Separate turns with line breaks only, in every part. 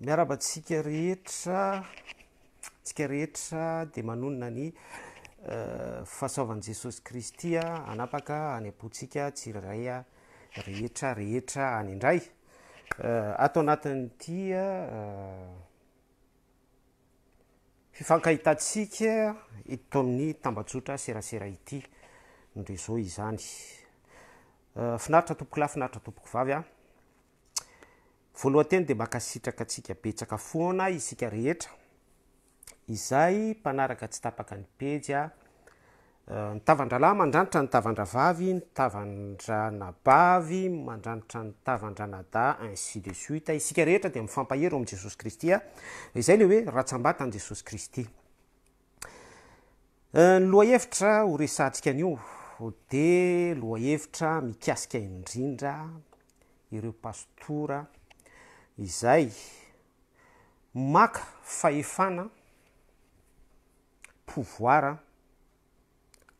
miaraba tsika rehetra tsika rehetra di manonona ny eh, fahasaavan' jesosy kristya anapaka any apotsika tsiriray a rehetra rehetra any ndray eh, atao anatin'n'tia eh, fifankahitatsika ito amin'ny tambatsotra serasera ity ndre zao izany finaritra tompoko lah finaritra tompoky vavy a alohateny deakaa tsy taaka ny eya naadaahy mandranitra eh, nytavandravavy nytavandranabavy mandranitra ny tavandrana da ainci de suit iseadeampahe ro am'jesosy kristyyanyesosyieloaevr mikasika indrindra ireo pastora izay maka fahefana pouvoira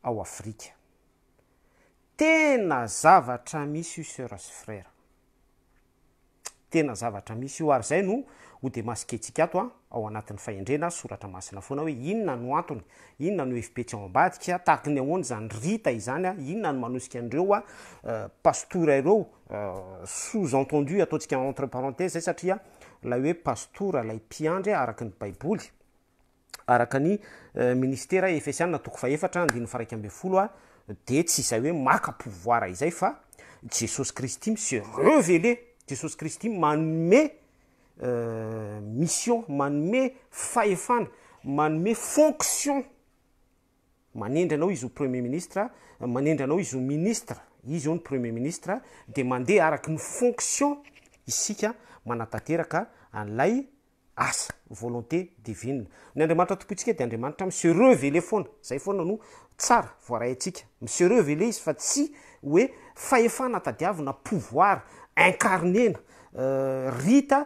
ao afrika tena zavatra misy io serase frere tena zavatra misy io ary zay no ho de masiketsika ato a ah. ao anatin'ny faendrena soratra masina foana hoe inona no antony inona nofbe tsy ao ambadika taakny ahoany zany rita izanya inona no manosika andreoapastr euh, reosou euh, entendu ataontsikaentreparentas zay saria la oe pastora lay mpiandry araka ny baiboly arakanyministeraefiaato euh, faafaraifooa de tsy zay oe makapuvor izay fa jesosyristy mise revelejesyistynom Euh, imaomeaeaamaoefonionmanendry anaoizy premier ministre manendra anao izy ho ministre izy o ny premier ministrea de mandeha araky ny fonction isika manatateraka anlay asa volonté divine ny andriamanitra tompoitsika de andriamanitra msieur revelle foana zay foana no tsara voarayntsika mseur revelle izy fa tsy oe faefana tadiavina pouvoir incarnena euh, rita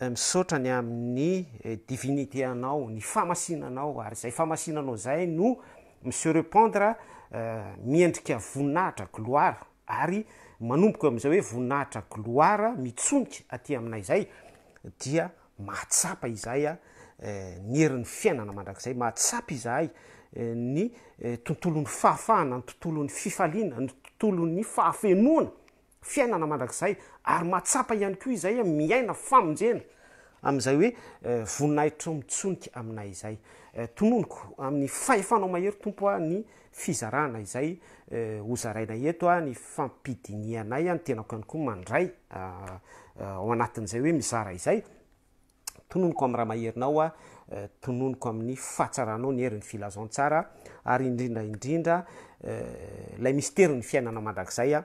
misaotrany amin'ny eh, diviniteanao ny famasinanao ary zay fahamasinanao zay no misurepondre eh, miendrika voninahitra gloira ary manomboka am'izay hoe voninahitra gloira mitsonika aty aminay izay dia mahatsapa izahy a eh, ny herin'ny fiainana mandrak'izay mahatsapa izaahy ny tontolon'ny fahafahana ny tontolon'ny fifaliana ny tontolo n'ny fahafenoana fiainana mandrakzay ary matsapa ihany koa izay miaina famonjena am'zay oe eh, oninahirao mitsonika ainaaynonik eh, amin'ny fahefahnao mahery tompoa ny fizaana izay eh, hozaaina eto a ny ah, ah, amiinayyahtanao ny herin'ny filazantsaa ary indrindraidrindra lay mis tery ny fiainana mandrakzaya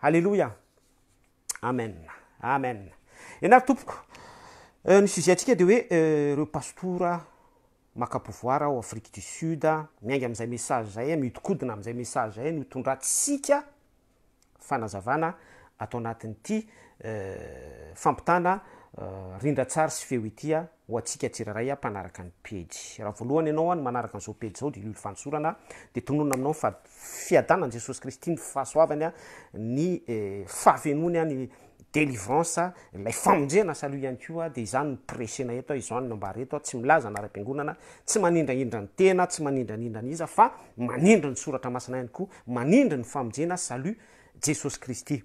hallelouia ame ame anary tompoko euh, ny fuzentsika de hoe euh, reo pastora makapouvoira o afrique du sud a miainga am'izay message zay mihdikodina am'izay message zay notondratsika fanazavana atao anatin'n' ty euh, fampitana Eh, rindra tsara sy feo itya ho atsika tsiraray mpanaraka ny pey raha voalohanyanaoa manaaka nzopezaodel soanadetonona ainaofa fiaananjesosyristy ny fahaoavanyny eh, fahaenonyany dlivan la famonjenasalt ihany koa de zapeena eto aoambaret tsy ilazanaraam-piagonana tsy manindraindrany tena tsy manindraindra iz fa manindri ny soratramasinainy ko manindra ny famnjena salut jesosy risty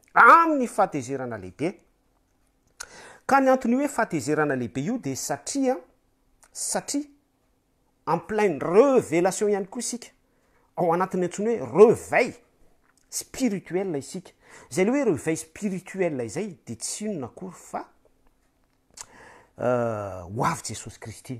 a'ny fahatezeranalehibe ka ny antony hoe fatezerana lehibe io de satria satria en pleine revelation ihany koa isika ao anatiny antsony hoe revay spirituel a isika zay aleh hoe reval spirituelay zay de tsy no nakory fa hoavy jesosy cristy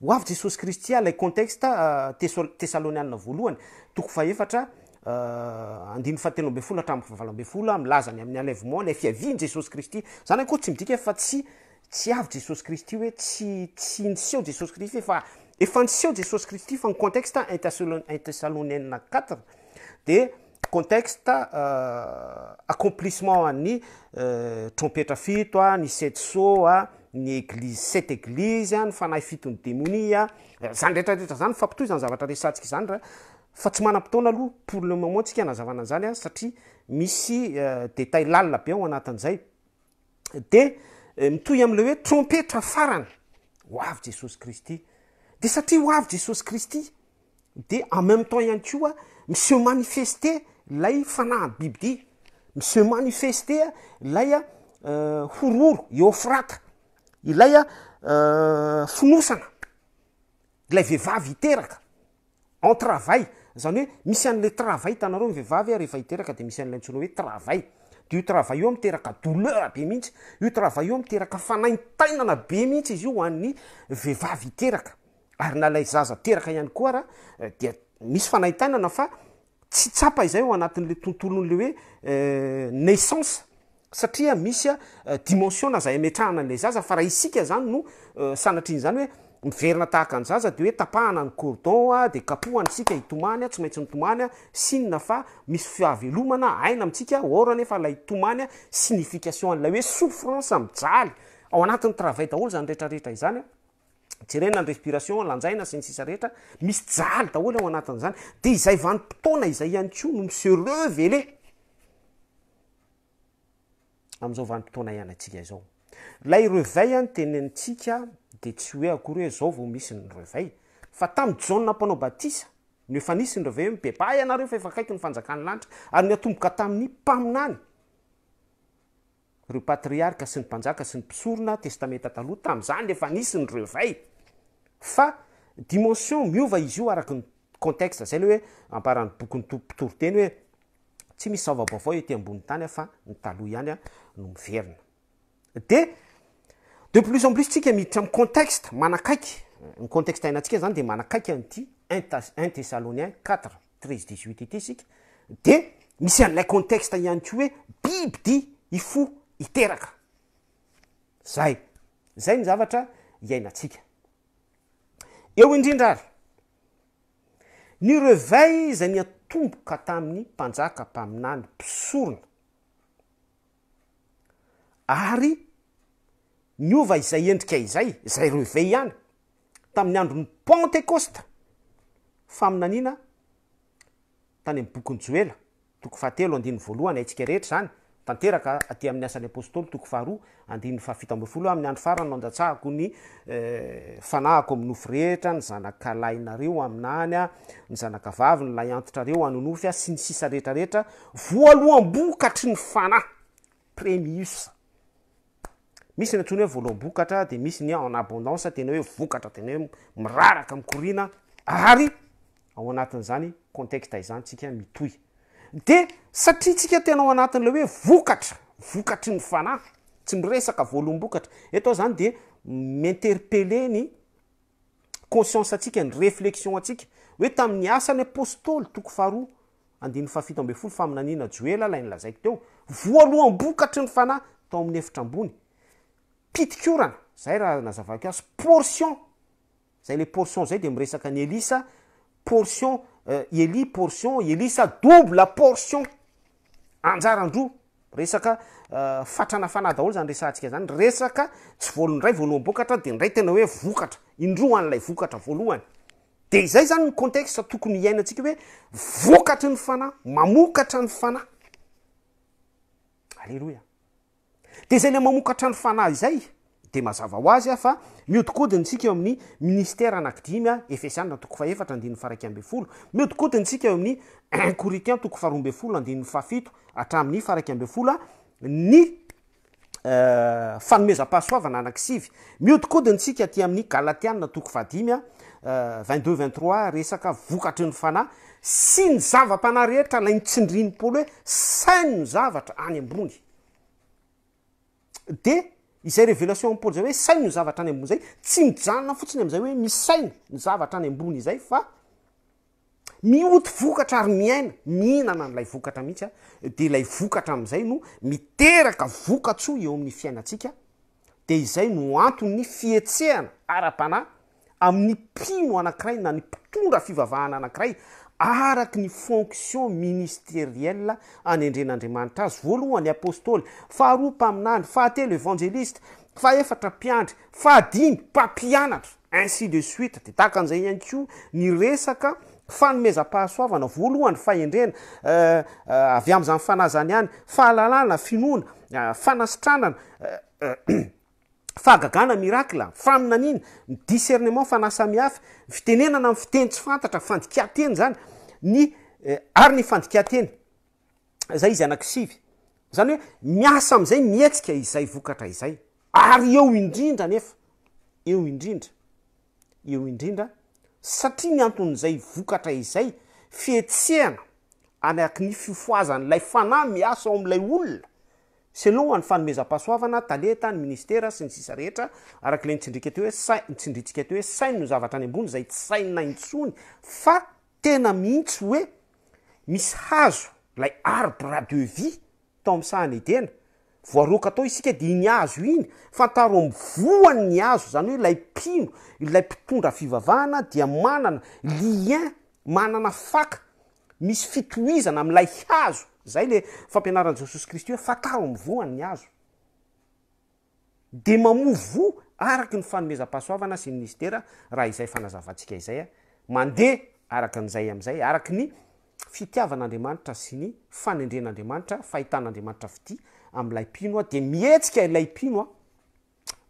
ho avy jesosy christia lay contexte euh, thessalonianna voalohany toko fahefatra Eh, fateoe fola htramfahavalo ambe fola milazany amin'ny alevement le fiaviany jesosy kristy zany koa tsy midikafa stsy ay jesosy risty oe tsy nso jeoiefantet in thessaloniena 4 decontexte euh, accomplisementny euh, trompetra fitoa ny sept sa a ny eglisept eglise ny fanahy fiton'ny demoniea zanyrehtarehtra zany fampitoy zany zavatra resantsika izany ra fa tsy manam-pitaona aloha pour le mamont ntsika nazavananzany a satria misy euh, detal lalina be o anatin'zay de euh, mitoy amley hoe trompetra farana ho avy jesosy kristy de satria ho avy jesosy kristy de en meme temps ihany ko a mise manifeste lay fanah bibi di mise manifeste laya euh, hororo eofrata ilaya finosana ilay vehivavy iteraka en traval zany oe misy an'la travay tanareo niveivavy rehefa iteraka de misy an'lay antsona hoe travay de o travay o miterakaoler be mihitsy ioao mterka anaainana be mihitsy izy io anyeivaayaa zzaaymis na eh, fa ts sa izay oanat'le tontolonle oe eh, naisane aia mismensioazy eh, atrahana la zaza fa raha isika zany nosaarny zanyoe miverina tahaka anjaza de hoe tapahana ny ordon a de kapohanysika itomany a tsy maintsy nytomany a sinna fa misy fiavelomana aina amitsika ôranefa la itomanya sinifikationan lay oe souffrance amjaly ao anatn'ny raay daoly zany reaea yeaseis jayaoly aoana'ayeayaniotona izay anyo no iseeeee esy eooisaa tam' apanao batisa nefanisynyrevay mibeaanarefaefakaiky nyfanjakan'ny lanitra ary nyatomboka tamin'ny mpaminany repatriarka sy ny panjaka sy ny pisorona testamentataloha tam'zanyes yennenotenys isoatabony tanyafa nytaloha anya no miverina de de plus en plus tsika miiditra am'y contexte manakaiky ny contexte ainantsika zany de manakaiky an'ity nt un thessalonien 4tr 3r 18i ity sika de misy an'lay contexta ihany koa hoe biby di ifo hiteraka zay zay ny zavatra hiainatsika eo indrindra ary ny revay zay ny atomboka tamin'ny mpanjaka mpaminany mpisorona ary ny ova izay endrika izay zay reve iany tamin'ny androny pontecoste fa minanina tany abokon'ny joela toko fahatelo andinnny voalohany atsika rehetra zany tanteaka aty am'ny asan'nyapôstôy toko fahaay ahio am'y andro fa nndatsahako ny eh, nahako miofy rehera ny zanakainaeo aiay ny aitrareoaonofy sy ny sisa rehetrarehetra voaloam-bokatry ny fanay premius misy ny atsona hoe voalohambokatra de misy ny en abondance ena hoe voatra tenaaaanntetzanysika mikaenaola oearary tsy iohaboatraany de minterpeleny niencetsika ny reflexion sika oe tami'ny asany postôly toko fahroa andiny fahafitoambe folo fa minanina jel la nylazaiko teo voalohambokatry ny fanay tao amin'ny efitra ambony pitikorana zay raha nazavakeo azy portion zay le portion zay de miresaka ny elisa portion euh, eli portion elisa ble portion anjarandro mresak euh, farana fana daholo zany resa ntsika zany resaka tsy volondray voalohanbokatra de ndray tena hoe vokatra indro anylay vokatra voalohany de zay zany ny contexte tokony iaina antsika hoe vokatra ny fanay mamokatra ny fanay alleloia de zay le mamokatra ny fana izay de mazava hoazyaa mo ska eoamnyoo oodiny sika eoami'ny ritien toko fahobefooaiyyony sa amin'yaaaa toko i3 ea katry ny eh, ana eh, sy ny zava-panarehetra la nytsindrinypoly hoe sainy ny zavatra any ambony de izay revelation ampaoly zay hoe saino ny zavatra ny ambony zay tsy mijanona fotsiny am'izay hoe misaino ny zavatra any ambony izay fa mioty vokatra ary miaina mihinana nylay vokatra mihitsy a de lay vokatra am'izay no miteraka vokatso eo amin'ny fiainantsika de izay no anto'ny fihetsehana ara-pana amin'ny mpino anankiray na ny mpitondra fivavahana anankiray araky ny fonction ministeriel any endren'andriamanitra azy voalohany apostôly faharoampaminany fahatelo evangelista fa efatra mpiandry fahadiny mpampianatra ainsi de suite de taakan'izay ihany ko ny resaka fanomezam-pahasoavana voalohany fahendrena eh, eh, avy am'izany fanaza any any fahalalana finoana eh, fanasitranana fahagagana mirakla famina an iny ny discernement fa nasamiafy yfitenenana amy fitenitsy fantatra fandikanteny zany ny eh, ary ny fandikateny zay izy anakisivy zany hoe miasa am'izay mihetsika izay vokatra izay ary eo indrindra nefa eo indrindra eo indrindra satria ny anton'izay vokatra izay fihetsehana anaky ny fifoazany lay fana miasa ao am'lay olona selon any fanomezam-pahasoavana taleta ny ministera sy ny sisa rehetra arakla ntsindrika teo hoe tsindritsika teo hoe sainyno zavatra any ambony zay tsainna intsony fa tena mihitsy oe misy hazo lay arbre de vi tao am sahnydena voaroka atao isika de iny azo iny fataro am voany ny azo zany hoe lay pino lay pitondra fivavahana dia manana lien manana faka misy fitoizana amlay hazo zay le fampianaran'jesosy kristy oe fataho mvoan ny azo de mamo vo araky ny fnomeza-pahasoaana syministea haizayfanazavantika izayandeak'zay zay aak ny fitiavan'andramanitra sy ny fanendren'adimantrafahitanadamantra vity amlay pinoa de mihetsika lay pinoa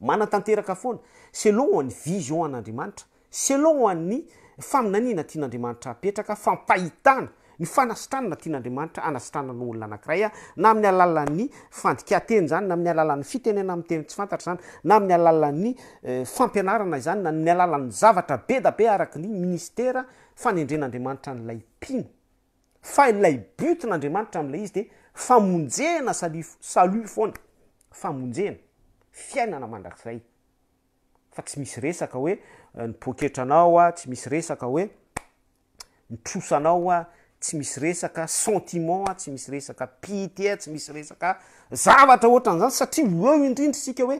manatanteraka foana selon an'ny vision n'andriamanitra selon oa'ny faminaniana tian'andriamanitra petraka fampahitana ny fanasitranna tian'andriamanitra anasitrananyolona anankiray a na amin'ny alalany fandikateny zany na am'ny alalan'ny fitenena am'ny teny tsy fantatra zany na ami'ny alalan'ny eh, fampianarana zany na ny alalan'ny zavatra be dabe arak ny ministera faeaaaalay izyderaa tsy misy esakaoeaoa eh, tsy misy resaka sentiment tsy misy resaka pitya tsy misy resaka zavatra ohatranyzany satria eo indrindra isika hoe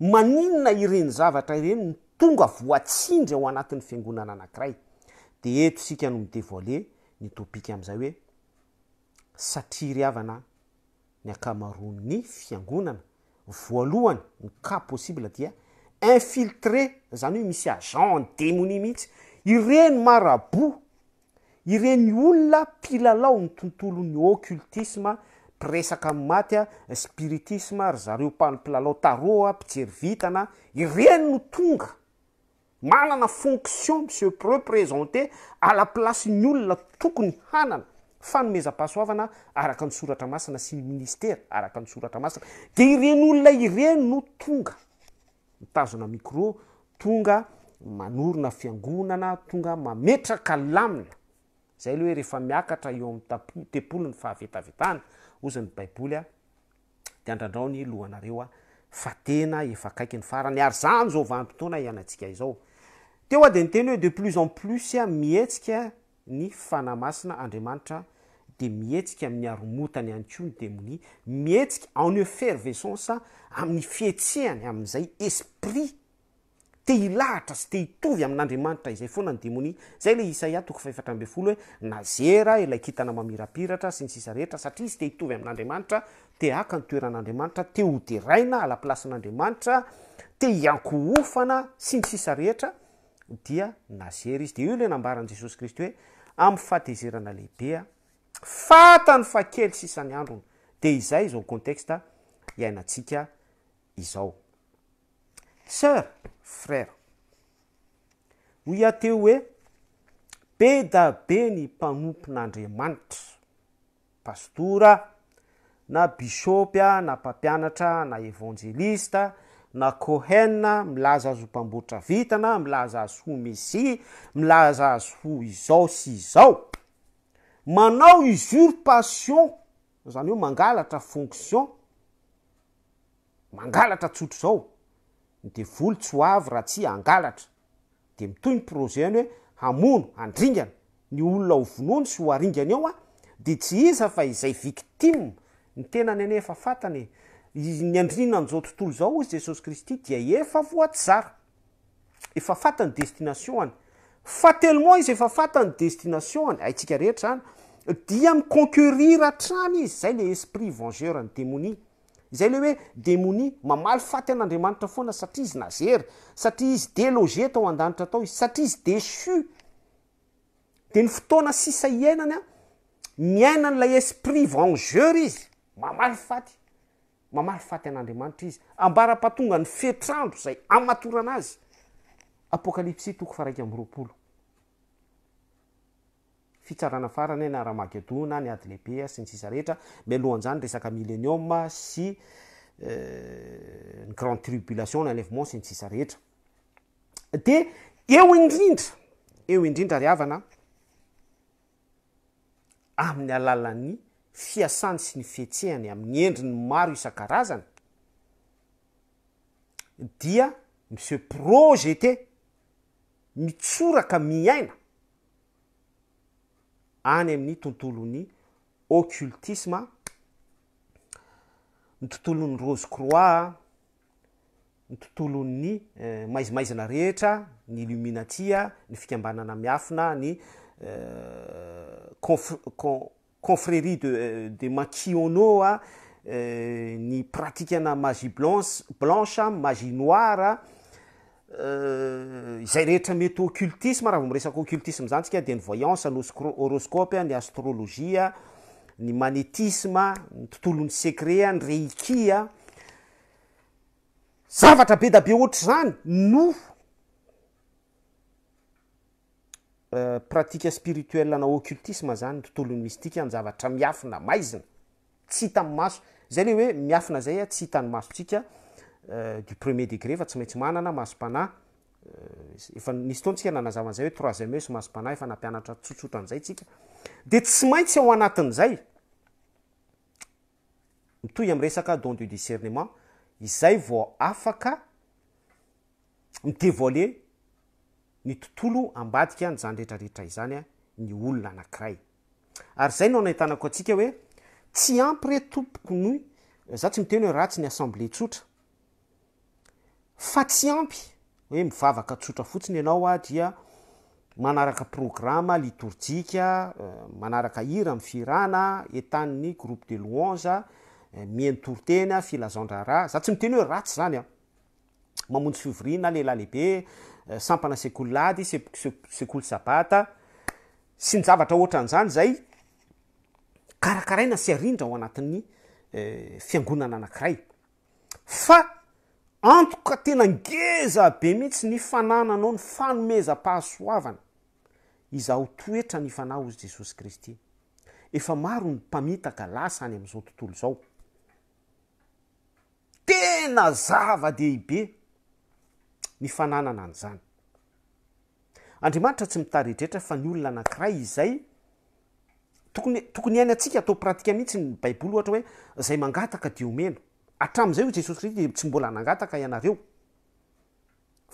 maninna ireny zavatra ireny ny tonga voatsindra ao anatin'ny fiangonana anankiray de eto sika no midevole ny topika am'zay hoe satria iryavana ny akamaronny fiangonana voalohany ny ca possible dia infiltre zany hoe misy agent n demoni mihitsy ireny marabo ireny olona mpilalao ny tontolon'ny occultisme mpiresaka amy maty a spiritisme ry zareo palipilalao taroa mpijery vitana ireny no tonga manana fonctionse represente alaplasiny olona tokony hanana fa nomeza-pahasoavana araka ny soratra masina sy ny ministera araka ny soratra masina de ireny olona ireny no tonga mtazona micro tonga manorona fiangonana tonga mametraka lamina zay alohoe rehefa miakatra eo am'ny totepoli 'ny fahavetavetana ozan'ny baiboly a de andrandrao ny lohanareo a fa tena efa kaiky ny farany ary zany zao avampotoana ianatsika izao teo a de ny teny hoe de plus en plusa mietsika ny fanaymasina andriamanitra de mihetsika amin'ny aromotany hany ko ny demoni mietsika en efervaiscence amin'ny fihetsehany amin'izay esprit te ilahatra sy te hitovy amin'n'andriamanitra izay foana ny demoni zay le isaia toko featrabefol hoe azea lakinamamirairatra sy ny sisa rehetra satria zy te hitovy amin'n'andriamanitra te akany toeran'andriamanitra te oteraina alaplasa n'andriamanitra te hiankoofana sy ny sisa rehetra dia azea izy deio le nabaanjesosy risthoea'yeehiefatany fakely sisany androna de izay aoe frère hoiateo hoe be dabe ny mpanompon'andriamanitra pastora na bishopya na mpampianatra na evangelista na kohena milaza azo ho mpamboritra vitana milaza azy ho messi milaza azy ho izao sy izao manao usurpation zany hoe mangalatra fonction mangalatra tsotro zao devoly tsy ho avy raha tsy angalatra de mitony proje any hoe amono andringana ny olona ovonony sy ho aringany eo a de tsy iza fa izay victim ny enany n afaynyadrinnanzao tontolo zao jesoyisy ef oaz nyee inyo adia miconcerir trany izy zay le esprit vengeurnydmoi zay lehy hoe demoni mamaly faty an'andriamanitra foana satria izy nazery satria izy de loger atao an-danitra atao izy satria izy desus de ny fotoana sisa iainany a miainany lay esprit vengeur izy mamaly faty mamaly faty an'andriamanitra izy ambara-patonga ny fetrandro zay a'matoranazy apokalipsie toko fa raika am'y roapolo fitsarana farany n arahamakadona ny ady lehibea sy ny sisa rehetra mi alohan'zany resaka millenium euh, sy ny grand de tribulation nyelevement sy ny sisa rehetra de eo indrindra eo indrindra ry avana amin'ny alalan'ny fiasany sy ny fietsehany amin'ny endri ny maro isan-karazany dia ny se projete mitsoraka miaina any amin'ny tontolon'ny occultisme ny tontolon'ny rose croi a ny tontolo'ny eh, maizimaizana rehetra ny luminatia ny fikambanana miafina ny coconfrerie eh, ede eh, machiona a ny pratikana magie ablanche magie noire Eh, zay rehetra mety ocultisma raha vao miresaka occultisma zany tsika de ny voyance ny -horoscopy a ny astrolojia ny manetisme ny tontolon'ny secre a ny rehikia zavatra be da be ohatra zany no eh, pratika spirituel na ocultisma zany nytontolon'ny mistika ny zavatra miafina maizina tsy hita any maso zay re hoe miafina zay a tsy hitany masotsika Euh, u premier deéatsaaimeara anatsynyedan du discernement izay vo afaka midevole ny tontolo ambadika ny zanyreetrareetra izanya ny olonao akaoe tsy empre topoko noy eh, za tsy miteny hoe ra tsy ny assemble tsotra fa tsy ampy hoe mivavaka tsotra fotsiny ianao a dia manaraka programma litorjika eh, manaraka hira ami'y firana etanny groupe de loansa eh, miaino tortenya filazandra ra za tsy miteny hoe ratsy zany a mamonjy fivoriana lehilahy lehibe eh, sampana sekol lady sekolo sabata sy nyzavatra ohatran'izany zay karakaraina sy arindra ao anatin'ny fiangonana anakiray fa antoka tena ngezabe mihitsy ny fanananao ny fanomezam-pahasoavana izaho toetra ny fanaho izy jesosy kristy efa maro ny mpamitaka lasa any amn'izao tontolo zao tena zava-dehibe ny fananana an'izany andriamanitra tsy mitarehtretra fa ny olona anankiray izay tokony tokony ihainy antsika atao pratika mihitsy ny baiboly ohatra hoe zay mangataka diomeno atram'zay o jesosyey de tsy mbola anangataka ianareo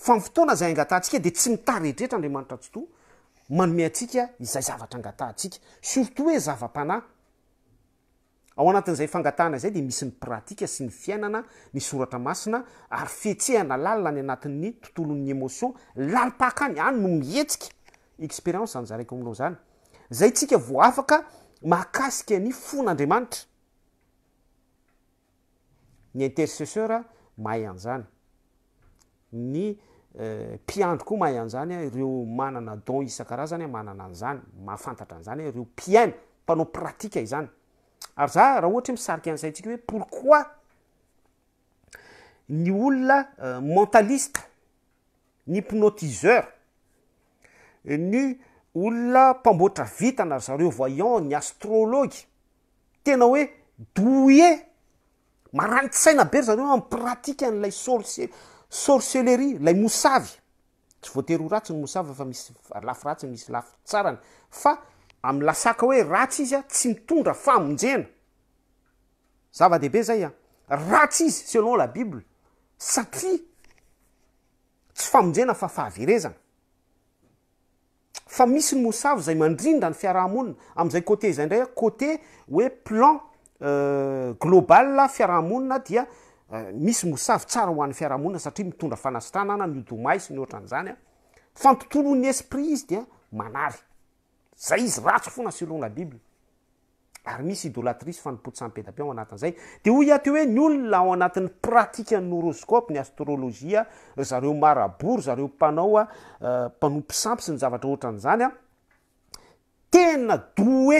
a ifoana zay angatasika de tsy miaehtretra admanta ttook zay zavatra anatasika srto oe anaana'zay fangatana zay de misy ny pratika sy ny fiainana ny soratra masina ary fetehna lalina ny anatin'ny tontolonnyémotion laliahaka any any no mietsika exprienceanyzraikalo anyayikaaaaika ny fon'andriamanitra ny intercesseura mahay an'izany ny euh, mpiandro koa mahay an'zany a reo manana dan isa-karaha zany manana anizany mahafantatra an'zany reo piana mpanao pratika izany ary za raha ohatry misarika an'isayntsika hoe pourqui ny olona euh, mentaliste ny pnotiseur ny olona mpamboatra vitana ary za reo voyant ny astrology tena hoe douer maantsainabery zaream atkan'lay sorceleri lay mosavy tsy voatery ho ratsi ny mosavyfa mislfiatsmisy sany aml hoe ratsy izya tsy mitondra faone-ebe ayaty i sonla ibtri tsy famonjehena fa misy mosavy zay mandrindrany fiarahamonina amzay côté zay ndray côté oe plan glbahanishoan'rahaonia saia midray s ny anznyfotolo'nyesprit izy deyy izs fonaonif aade hoy iate hoe ny olona ao anatin'ny pratikaannoroskopy ny astrôlojia zareomarboro zareo mpanaoampnopsay euh, sy ny arhan'zany a tena doe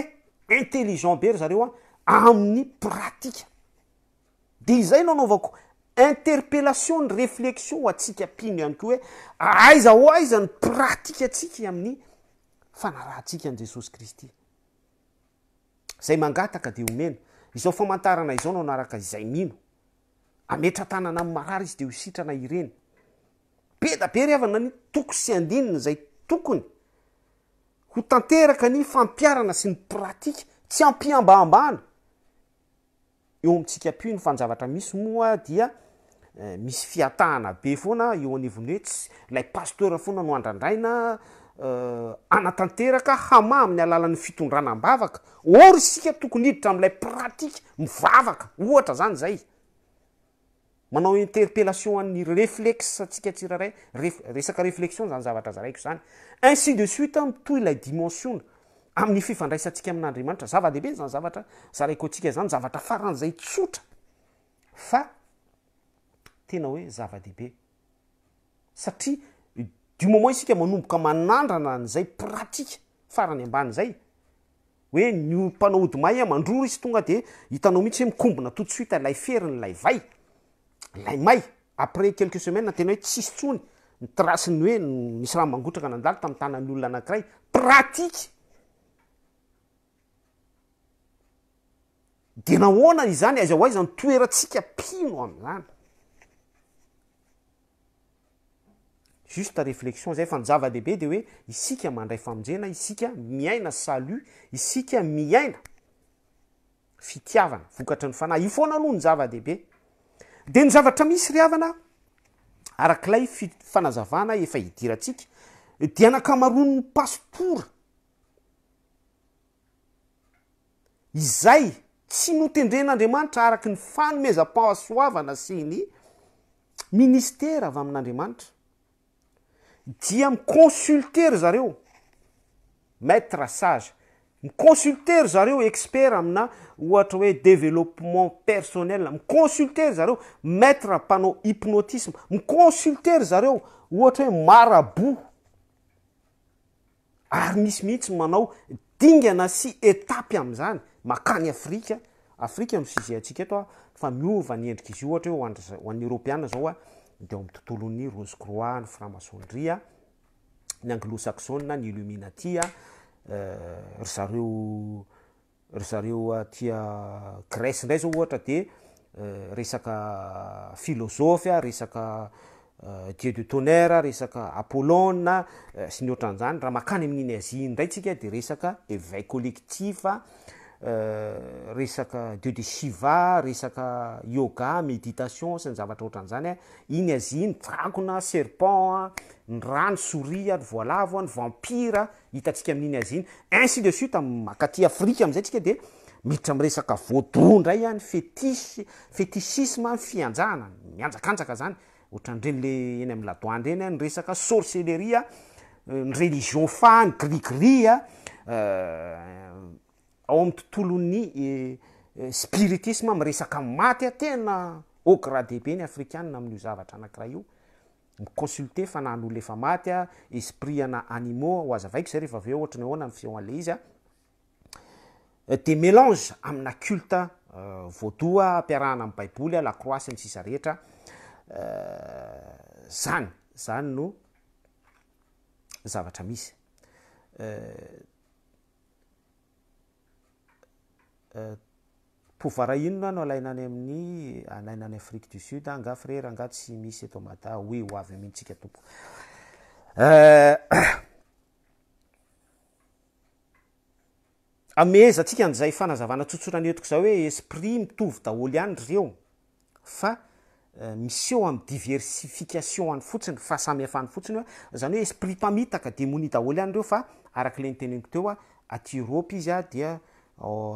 intelligent be ry zareo a amin'ny pratika de izay no anaovako interpellation ny reflexion atsika pino iany keo hoe aiza ho aiza ny pratika atsika amin'ny fanarantsika anjesosy kristy zay mangataka de omena izao famantarana izao nao anaraka izay mino ametratanana amymarary izy de ho isitrana ireny be dabe ry avana ny toko sy andinyna zay tokony ho tanteraka ny fampiarana sy ny pratika tsy ampiambahmbahana eo amtsika pi ny fanjavatra misy moa dia eh, misy fiatahana be foana eo anevonetsy lay pasteur foana no andrandraina eh, anatanteraka hama ami'ny alalan'ny fitondrana mbavaka ory sika tokony hiditra amlay pratike mivavaka ohatra zany zay manao interpellation an'ny reflexe tsika tsira ray resaka reflexion zany zavatra zaraiko zany ainsi de suite mitohy lay dimensiona amin'ny fiandraisantsika ami'nyandriamanitra zava-dehibe zany zavatra zaraiko ntsika zany zavatra faran'zay raeemenska maoka maandrana nzayaaanyzayenympanaodi maya mandrory izy tonga de hitanao mihitsy hoe mikombona todsuite lay feriny layvayaymay après quelque semaine tena hoe tsisy tsony ny trasiny hoe misy rahamaotraka nandaly tam'y tanay olona anakiray prati de na hoana izany aiza hoaiza ny toerantsika pino am'lana juste reflexion zay fa ny zavadehibe de hoe isika mandray famonjena isika miaina salut isika miaina fitiavana vokatry ny fanahy i foana aloha ny java-dehibe de ny zavatra misy ry avana arak'lay fifanazavana efa hidira tsika de nakamaronony pasipora izay tsy notendren'andriamanitra araky ny fanomezam-pasoavana sy ny ministera avy amin'andriamanitra dia miconsultera zareo maître sage miconsultera zareo expert amina ohatra hoe developpement personnel miconsulter zareo maître mpanao hypnotisma miconsultera zareo ohatra hoe maraboa ary misimihitsy manao dingana sy etapy am'zany makany afrika afrika amy suge ntsika etoa fa minyendrikaizy io ohara n'yeropea aoadeo amytontolon'y rosecroi y framasondriny alsaxô ny naienay euh, aohelfydieu euh, euh, de tonne sak apolô sy ny tranzany rah makny amin'ny nazi ndray ntsika de resaka evay colektif Euh, ade de shiva esakayoga méditation sany zavatra ohatranzany iny aziny drakona serpent ny rano souri ay vol avaoay vampire hitantsika ami'n'iny aziny ainsi de suite akati afrike azatsika de meitra mresaka voaondray any fféticisme fianjahna miajakanjaka zany ohatra'nreny le eny amladoandreny resakasorceleriea ny reliion fany grigri ao am'y tontolony eh, eh, spiritisme miresaka maty a tena agrade be ny afrikana amin'io zavatra anakirahay io miconsulte fanan'oloefa matya esprit ana anima ho aza avaiky zay rehefa aveo ohatrany hoana amfio an'le izy a eh, de melange amina culte voadoa ampiarahana am'ybaiboly a la croi sy ny sisa rehetra zany zany no zavatra misy Eh, nonnoayna tsy misyanetiko eh, hoe esprit mitovy daholy anyreo fa eh, misy eo amy diversification any fotsiny fa samyafahany fotsiny oa zany hoe esprit mpamitaka demoni daholo iany reo fa araky la nteniniko teo a atiropy izy a dia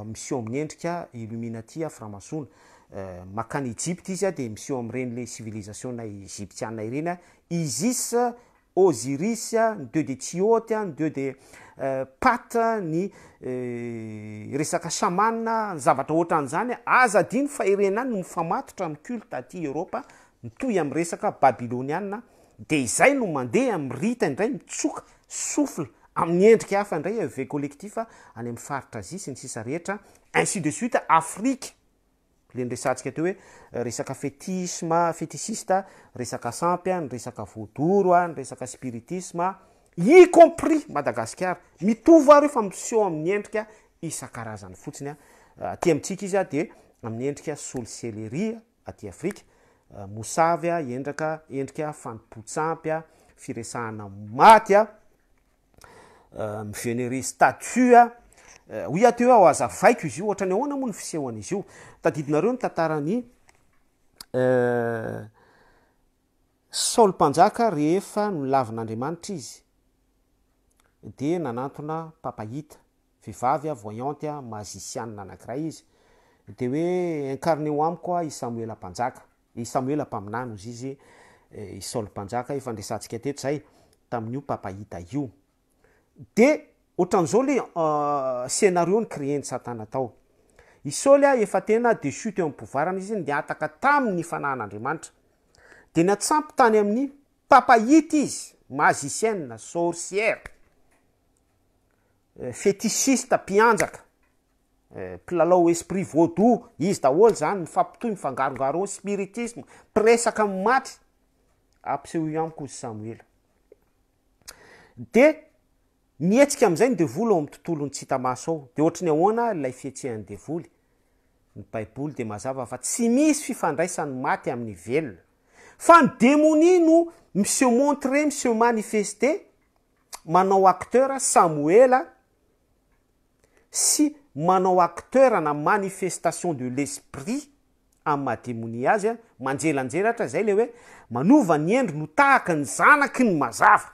miseo amin'ny endrikaa iluminatia framasona eh, makany ejypte izy a de miseo amrenyle civilisation-nay egiptiaa ireny a izis asirisa ny deux de ciôty ny deu de eh, pat ny eh, resaka samana nyzavatra ohatra an'zany a aza diny fa iren any no mifamatotra amy culte aty europa mitoy am' resaka babylôniaa de izay no mandeha mirita indray mitsoka sofla amin'ny endrika afa ndrayv olectif any ami'ny faritrazi sy ny sisa reetra ainsi de site afrie stsika o hoeefisftiistesaamy eakoaroaesak spiritism icmpris adaasa miv aefa iseo aiy endrikaaany fotsinytsikaideay ah, enrikslceeriafiosay endkaendrika ah, fanipotsampya firesahna maty a etaioizyihnyanamoanyfiehanizyiiieninnanaonapapahita euh, euh, euh, vehivavy voyanty mazisiana anakiray izy de oe incarne o amkoa isamoelampanjaka i samoela mpaminano zy izy isalypanjaka eh, efandesantsika tetry zay tamin'n'io papahita io de anaole nceensan euh, isoy aeaadesut ampovaana izyy nataka taminy fanan'andamanitra de natsampy tany amin'ny papahita izy maziciena sorcièra euh, feticista mpianjaka euh, plalao esprit vaudou izy daholy zany mifampitohy mifangarongaroo spiritismo piresaka amy maty ampseu amikozy samoela de mietsika am'zay ny devoly ao am'y tontolonytsy hitamaso ao de ohatra 'ny ahoana lay fietsehan'ny devoly ny baiboly de mazava fa tsy misy fifandraisan'ny maty amn'ny velona fa ny demoni no msieu montre msieu manifeste manao acteur samoela sy manao acter na manifestation de l'esprit am'yma demoni azy a manjelanjelatra zay le oe manova ny endry no tahaka ny zanaky ny mazava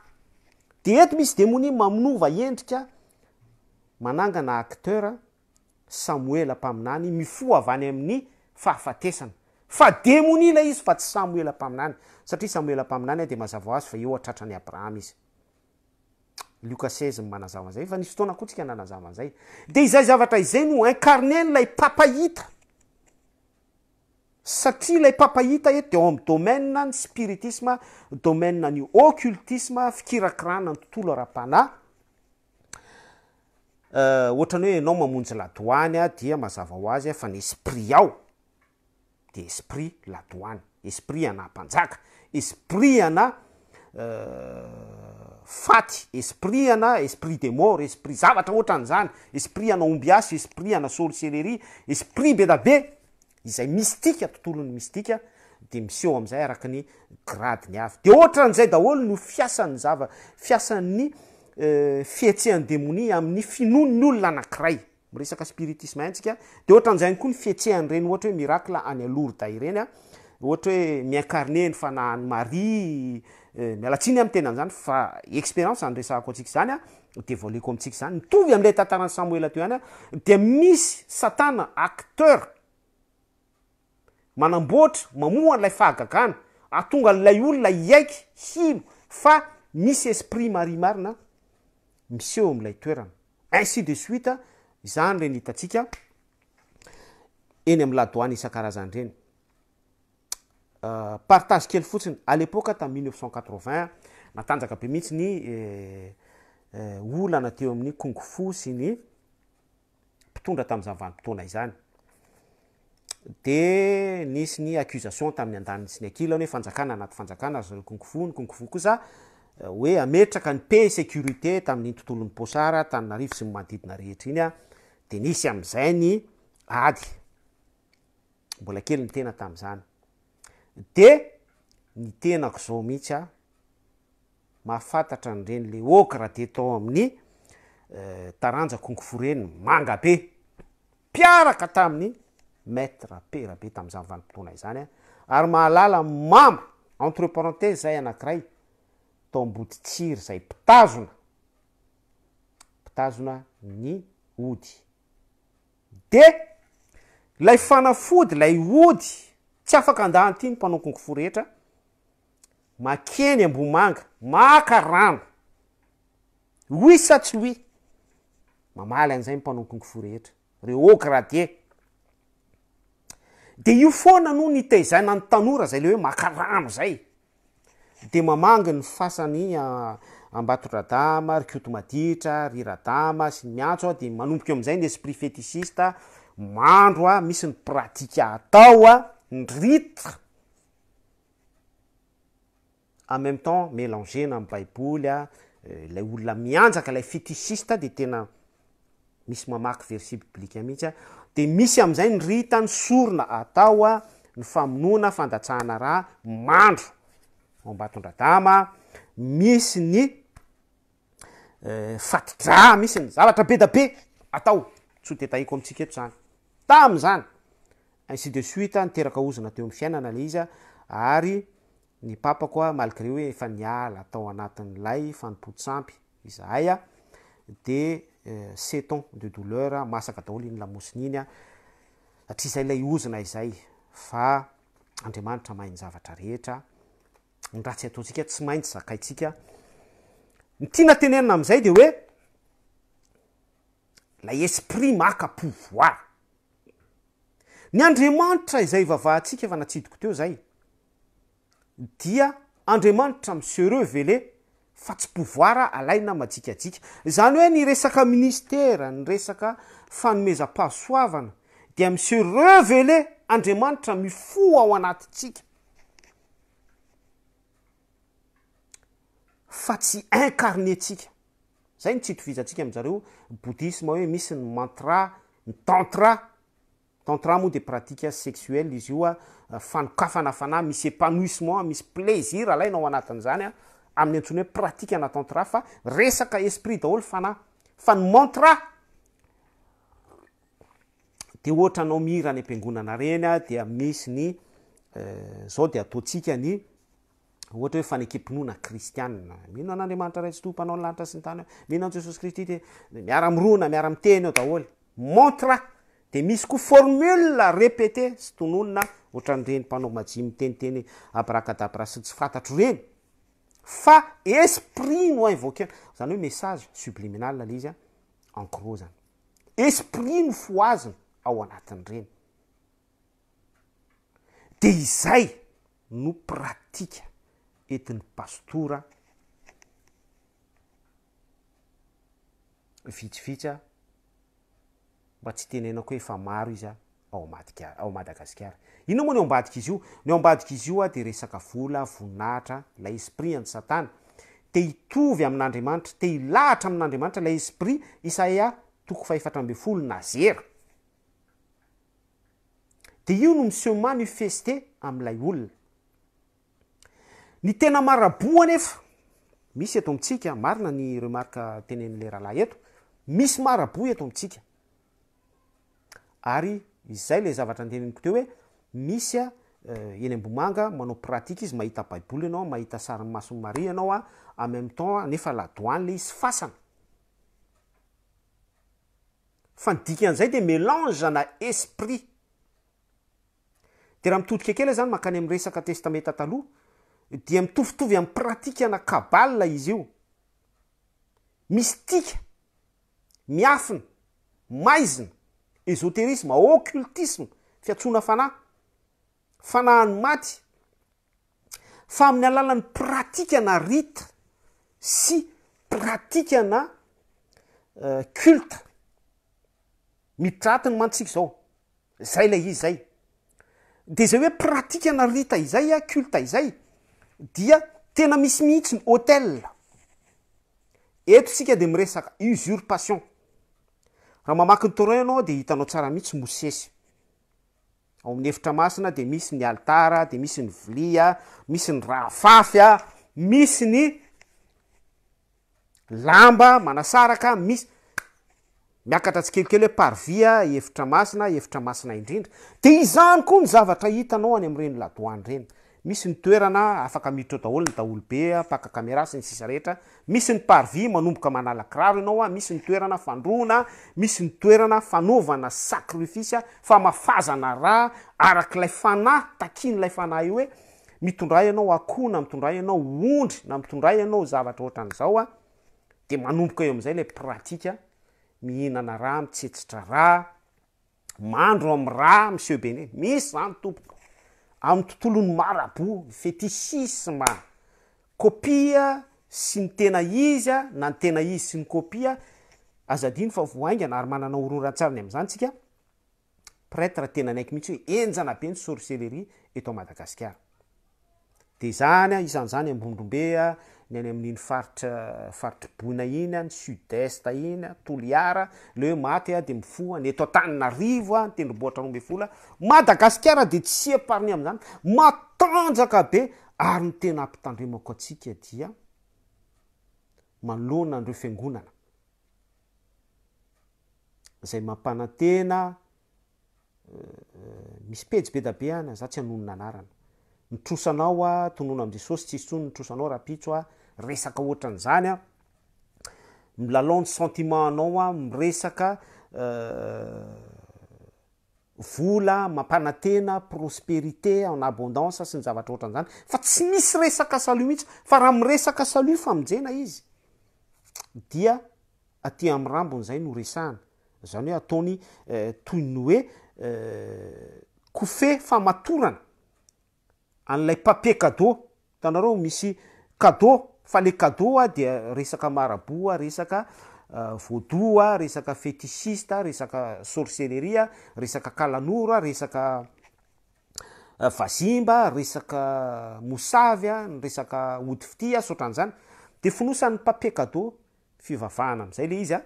de eto misy demoni mamonova endrika manangana akteur samoel mpaminany mifo avany amin'ny fahafatesana fa demoni lay izy fa tsy samoel mpaminany satria samoela mpaminany a de mazava azy fa eo atratrany abrahama izy lokas si ny manazavan'izay fa nisy fotoana akotsika nanazavan'izay de izay zavatra izay no incarnet nlay papahita satria lay papahita ety de ao am'n domain ny spiritisme domain ny ôcultisme fikirakirahna ny tontolo ara-pahnh eh, ohatrany hoe anao mamonjy ladohany a dia mahazava ho azy a fa ny esprit aho de esprit ladouhany esprit ana mpanjaka esprit ana faty esprit ana esprit de mort esprit zavatra ohatrany zany esprit ana omby asy esprit ana sorcellerie esprit be dabe izay mistika tontolony mistika de mseo amzay araka ny grade nya de haranzay daolono fiasanznehiayyyaaoa ehareny ohaa hoeia ay renyhaoemine yaiaatsiny a tenanzany aeino aik zanyeo amitsika zany mitovy amlay tantaranysamoel ateo anya de misy satana acteur manamboatra mamohan'lay fahagagana atonga anlay olona iaiky hilo fa misy esprit mari marina miseho amlay toerana ainsi de suite izany reny hitatika eny a'ladouanyian-azanyreny ah, partage kely fotsiny alepoka tam mieneufcentqngt natanjaka be mihitsy ny eh, eh, olana teo amin'ny kong fo sy ny mpitondra tam'y zavanympotoana izany de nisy ny acusation tamin'ny an-danny sy ny akila any oe fanjakana anaty fanjakana ar kogfo ny kogfo kosa eh, oe ametraka ny pe sécurité tamn'y tontolonyosartannai syeinyaenakoao miisyahfanara nrenylraetaoain'ytaanjakogfo eh, reny mangabe piaraka taminy meître aperabe tamyza vanipotoanayzany a ary mahalala mama entreparentase zay anakiray tao amboditsiry zay mpitazona pitazona ny ody de lay fanafody lay ody tsy afaka andany ity ny mpanokonkofo rehetra makeny ambomanga maka rano hoi sa tsy hoi mamaly an'zay ny mpanokonkofo rehetra reo au gradier de io foana no nytezaina ny tanora zay le hoe makarano zay de mamangy ny fasany ah, ambatoradama ry kotomaditra riradama sy miantso a de manomboko am'izay ny esprit feticista mandro a misy ny pratika atao a ny ritre e même temps melange na amy baiboly a eh, lay olona mianjaka lay feticiste de tena misy mamaky verce biblikue mhitsy a de misy am'izay ny rita ny sorona atao a ny famonoana fandatsahana raha mandro ombatondradama misy ny eh, fatidraha misy ny zavatra be dabe atao tso de tahiko amintsika eto zany tam'zany ainsi de suite niteraka ozina teo am'y fiainana le izy ary ny papako a malgre hoe efa niala atao anatin'nylay fanimpootsampy izahay a de ceton euh, de douleura masaka daholo iny lamosiny iny a ah. satria zay lay ozina izay fa andriamanitra mahiny zavatra rehetra ny ratsy ataontsika tsy maintsy zakaytsika ny tianantenenana am'izay de hoe la esprit maka pouvoir ny andriamanitra izay vavahantsika fa natsidiko teo zay dia andriamanitra amy sereux vellet fa tsy povoir aaina maiaia zany hoe ny resaka ministera ny resaka fanomeza-paasoavana de misy revele andriamanitra mifo ao anattsika fa tsy incarnetsika zay nytsitofizaantsika am'zareo bodisma hoe misy ny mantra my tentra tentra moa de pratika sexuelle izy ioa ah, fanokafana fana misy épanouissement misy plaisir alaina ao anatin'zany a ah. am'ny antsony hoe pratika natant ra fa ea esprit daholo fanaa yy amoyaefankepinonaristia mihinanandriamanitra ray tsy topanao nylanitra sy nytany o mihinajesosy cristy de miarairona miara miteny eo aol eisyoteaoteniteny arakadbra s tsy fantato reny fa esprit no invoque zany hoe message subliminala lay izy a encro zany esprit no foazina ao anatiny reny de izay no pratika entin'ny pastora vitsivitsa mba tsy tenena koaho efa maro izy a aomadika ao madagasikara ina moa nyoambadika izy io nyoambadika izy io a de resaka vola voninahitra la esprit any satana te itovy amin'andriamanitra te ilahatra amin'n'andriamanitra laesprit isaa toko faheatra ambe folo naeio no mise manifeste amlay olona eisina yen'lhaayle aara atennkteohoe misya eh, eny ambomanga manao pratika izy mahita baiboly anaoa mahita saryymasomari anaoa ememe temps nefa ladohany le izy fasana fa nidika an'izay de melange na esprit de raha mitodike kely zany makany am' resaka testamenta taloha dea mitovitovy am'y pratikana kabala izy io mis tika miafina maizina ezoterisma ocultisma fiatsoana fanay fanahany maty fa amin'ny alalan'ny pratika na rita sy pratika na euh, culte mitrati ny mantotsika zao zay lay izy zay de zay hoe pratika na rita izay a culte izay dia tena misimihitsy ny hôtel eto sika de miresaka usurpation raha mamaky ny toray ianao aho de hitanao tsara mihitsy mosesy oamin'ny efitra masina de misy ny altara a de misy ny vili a misy ny rahafafy a misy ny lamba manasaraka misy miakatra tsikelikely hoe parvi a efitra masina efitra masina indrindra de izany koa ny zavatra hitanao any am'ireny ladohany reny misy ny toerana afaka mtrao daholony daolobepaka amera sy ny sisa rehera misy ny parvi manomboka analaiaro anaoa misy nytoernaandona mis nyoenananarififaharaklay nytainy layn io oe mitondray anao akho na mitondray anao ondry na mitondray anao zavatra otan'zao a de manomboka eo amzay le ratika mihinana raha mitsetsitra rah mandro am rah mseubene misy zany tompoka amn'ny tontolo n'ny marabo ny fetisisma kopia sy ny tena izy a na nytena izy sy ny kopia azadiny fa vo aingana ary manana oronrantsarany am'izany tsika pretre tenany aiky mihitsy hoe enjana be ny sorcelleriea etao madagasikara de zany a isan'zany ambondrombea ny any amin'n'iny faritra faritry boina iny a ny sudest iny a toloara le hoe maty a de mifoa ny eto an-taninarivo a ntendromboatra rombe fola madagasikara de tsy eparni am'zany matanjaka be ary ny tena ampitandremako atsika dia malonna andreo fiangonana zay mampanatena euh, euh, misy pejy be dabe any a za tsy anonona anarana mitrosanaoa tonono am jesosy tssy tsony nitrosanao rahapitso a resaka ohran'zany a malaony sentimet aaoa miesaa euh, volamampanaeaprospeit nabondanc sy ny zavatra ohatranzany fa tsy isyt mihitsyhat fenaidi ati amy rambony zay no resana zany hoe ataony euh, tony hoe euh, kofe famatorana an'lay papie kadeau tanareo misy kadeau fa le kadeaua de esakamarabo a esaka voadoa esakafeticiste resaka sorceleriaesakaalanoraeaimbaeaosavy euh, a resaka odifiti a sotra an'zany de finosan'ny papie kadeau fivavahana am'zay le izy a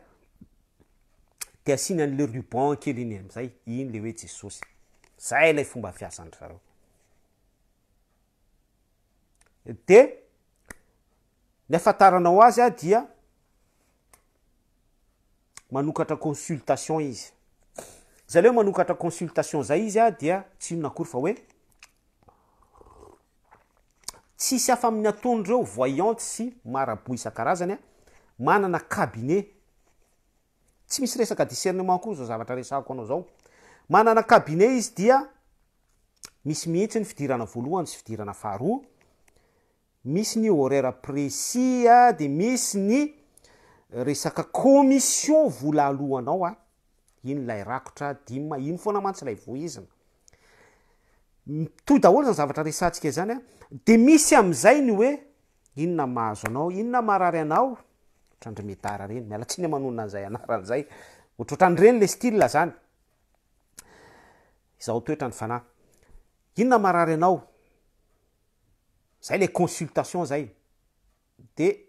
de asianan'le rubon kely ny am'zay iny le hoe jesosy zay lay fomba fiasanrzareo de ny afantaranao azy a dia manokatra consultation izy zalehoe manokatra consultation zay izy a dia tsy nona akory fa hoe tsisy afa amin'ny atony dreo voyante sy marabo isan-karazany a manana kabinet tsy misy resaka discernement kory zao zavatra resako anao zao manana kabine izy dia misy mihitsy ny fidirana voalohany sy fidirana faharoa misy ny orer presia de misy ny resaka kômmission volaalohanao a ino lay rakotradi iny fona mantsy lay voizna mtoy daholo zany zavatra resantsika zany a de misy amzay ny hoe inona mahazo anao inonaay aaomeenyiaatsny anayyanyreny le oea nyinonaarry anao zay le consultation zay de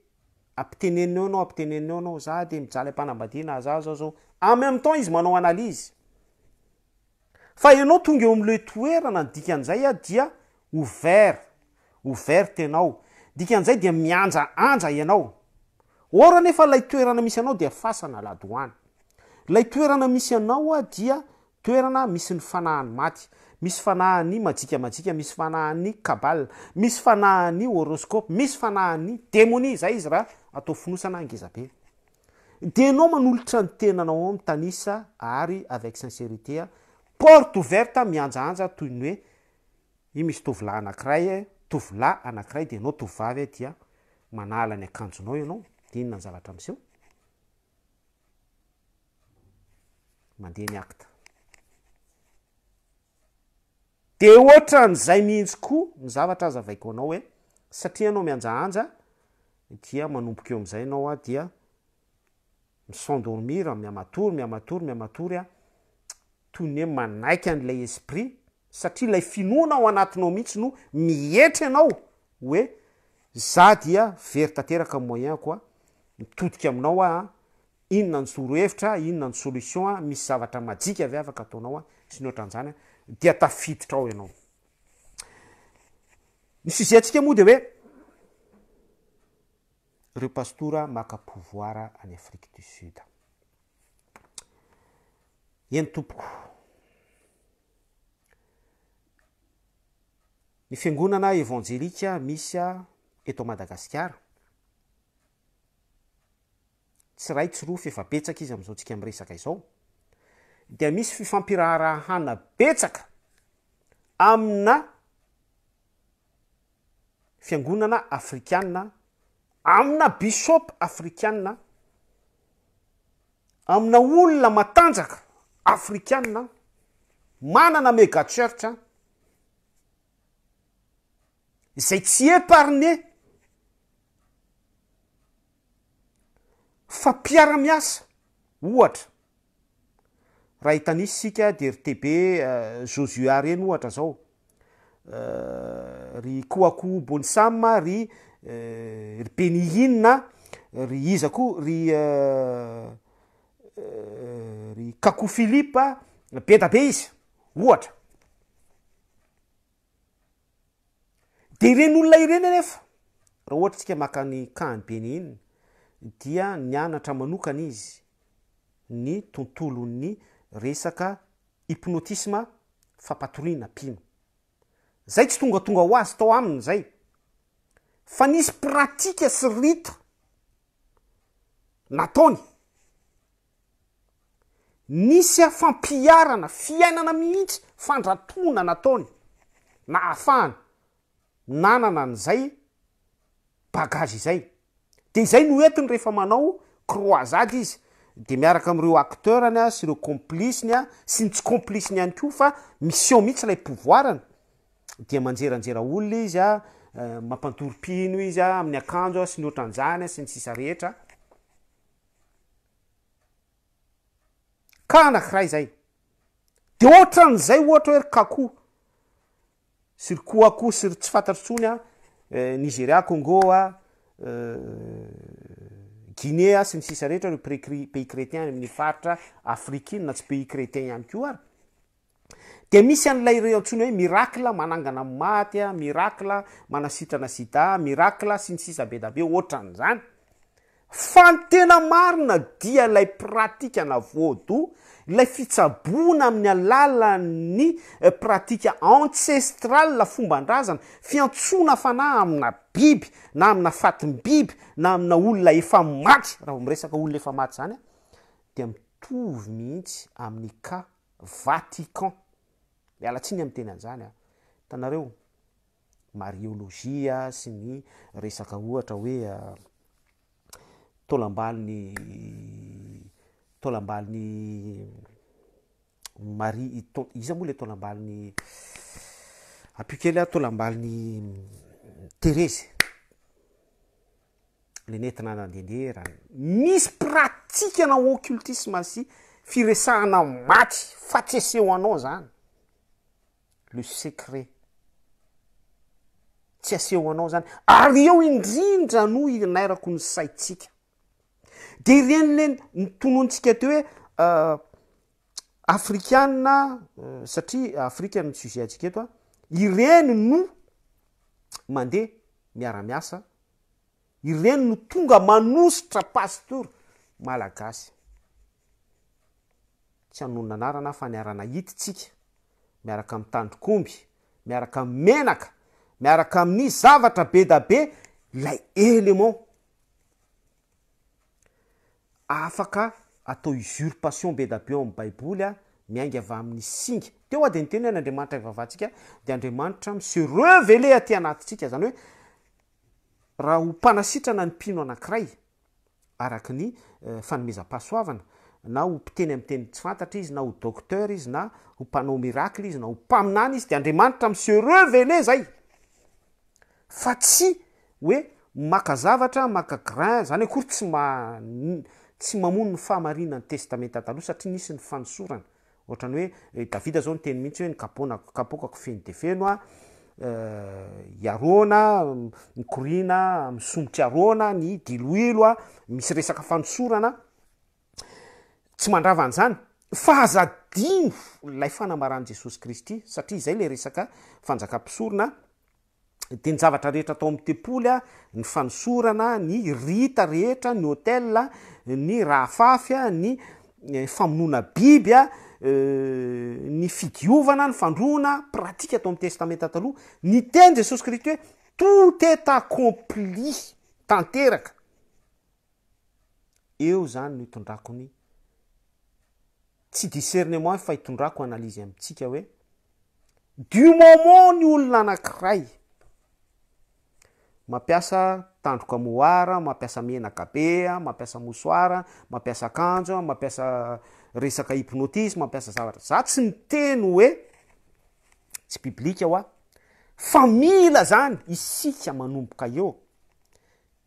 ampitenenina ao anao ampiteneninao anao za de mijala apanabadinaza zao zao e meme temps izy manao analisy fa ianao tonga eo amle toerana n dikan'izay a dia ouvert ouvert anao dikan'izay dea mianja anja ianao ora nefa lay toerana misy ianao de fasana ladouhany lay toerana misy ianao a dia toerana misy ny fanahany maty misy fanaha ny majika majika misy fanahany kabal misy fanahany horoscope misy fanahany demoni zay izy raha atao finosana angezabe de anao manolotra ny tenanao tani ary avek sincerité porte overta mianjaanja toyny hoe i misy tovila anakiray e, tovila anakray de nao tovivavy dia e manala ny akanjonao anao de inonanjalatra amzao mande miat de ohatra n'zay mihinjikoa mizavatra azavaiko anao hoe satria anao mianjahanja dia manomboka eo amzay anaoa dia misenrmirmiaory miaaory miaatorya ton he manaiky an'lay esprit satria lay finoana ao anatinao mihitsy no mietry anao oe za dia verytekaoyenkoaioiaiaoinoa nyorohevia inonanysoltion misy zavatra maika ave afaka ataonaoa sy ny ohatranzany a dea tafidotra o ianao ny fizentsika moa de hoe reo pastoura maka pouvoira any afrique du sud eny tompoko ny fiangonana évangelika misya eto madagasikara tsy ray tsy roa fefa petsaka izy am'izao ntsika am'resaka izao de misy fifampiraharaha hana betsaka amina fiangonana afrikanna amina bisopy afrikana amina olona matanjaka afrikana manana mega church zay tsy eparne fampiara miasa ohatra raha itanisy sika de rtebe euh, jozua reny ohatra zao euh, ry koako bonsama ry euh, ry benyhinna ry izako ry ry kako filipa be da be izy ohatra de ireny olona ireny anefa raha ohatra tsika makany kahny beny hinna dia nyanatra manokany izy ny tontolo ny resaka hipnotisma fampatoroina pino zay tsy tongatonga ho azy tao aminy zay fa nisy pratika sy rita nataony nisy a fampiarana fiainana mihitsy fandratoana nataony na hafahana nanana an'zay bagazy zay de izay no entiny rehefa manao kroazade izy de miaraka amreo acteurany a sy reo compliciny a sy ny tsy compliciny any ko fa mission mihintsy lay povoarany dea manjeranjera olona izy a eh, mampandory pino izy a amin'ny akanjo a sy ny ohatranjany a sy ny tsisa rehetra ka anakiray zay de ohatran'zay ohatra hoe ry kakoh sirykoakoho syry tsy fantatro tsony a eh, nigeria congo a eh, guinea sy ny sisa rehetra re p-pays cretien y amin'ny faritra afriquina na tsy pays cretien ihany ko ary de misy an'lay re antsoina hoe miracle manangana maty a miracle manasitrana sida miracle sy ny sisa be dabe ohatran'zany fa ny tena marina dia lay pratika na voado lay fitsabona amin'ny alala'ny eh, pratika ancestral la fomba ndrazana fiantsona fana amina biby na amina fatim biby na amina olona efa maty raha vao miresaka olona efa maty zany a de mitovy mihiitsy amin'ny ka vatican miala tsiny am'ny teny an'izany a tanareo mariolojia sy ny resaka ohatra hoe eh, tolambali ny taolambalin'ny marie to iza moa le tolambalin'ny apikelya tolambalin'ny teresy le nentina nandeandeherany misy pratika na occultisme sy firesahana maty fa tsy aseho anao zany le secret tsy aseho anao zany ary eo indrindra noho anairako ny saitsika de ireny leny ny tonoantsika teo hoe euh, afrikana euh, satria afrikanyy suizentsika eto a ireny no mandeha miara-miasa ireno no tonga manositra pastor malagasy tsy anonona anarana fa niarana hititsika miaraka am'y tandrikomby miaraka amy menaka miaraka amin'ny zavatra be da be lay element afaka atao isurpation be d beo amy baibolya miaingy ava amin'nysingy tea de nytenyhn atra adesreee yrah naitrana ny pino anakiray araky ny eh, fanomezapahasoavana na ho mpiteny amteny tsy fantatra izy na o dokter izy na ho mpanao mirale izy na opainizy demseeeekazavtramaka grain zanykory tsy ma tsy mamono ny fahamarina ny testamenta ataloha satria nisy ny fanosorana ohatrany hoe eh, davida zao ny teny mihitsy hoe eh, ny akapokako feno defenoanainasomotr'na nyisynravanzanyhaoay fanamaranyjesosy kristy satria zay le resaka fanjakapisoronade nyzaatrrehetra atao am'teynyanrana nyita rehetra ny ôtela ny rahafafy a ny eh, famonoana biby a eh, ny fidiovana ny fandroana pratika atao am'ny testamen tataloha ny teny jesosy kristy hoe tot eta accompli tanteraka eo zany no itondrako ny tsy discernement fahitondrako analizy amitsika hoe du moment ny olona anankiray mampiasa tandroka moara mampiasa mnakabea mampiasa mosoara mampiasaakanjo a mampiasa resaka hypnotisy mampiasa zavatra za tsy miteny hoe tsy biblika ho a fa mila zany isika manomboka oo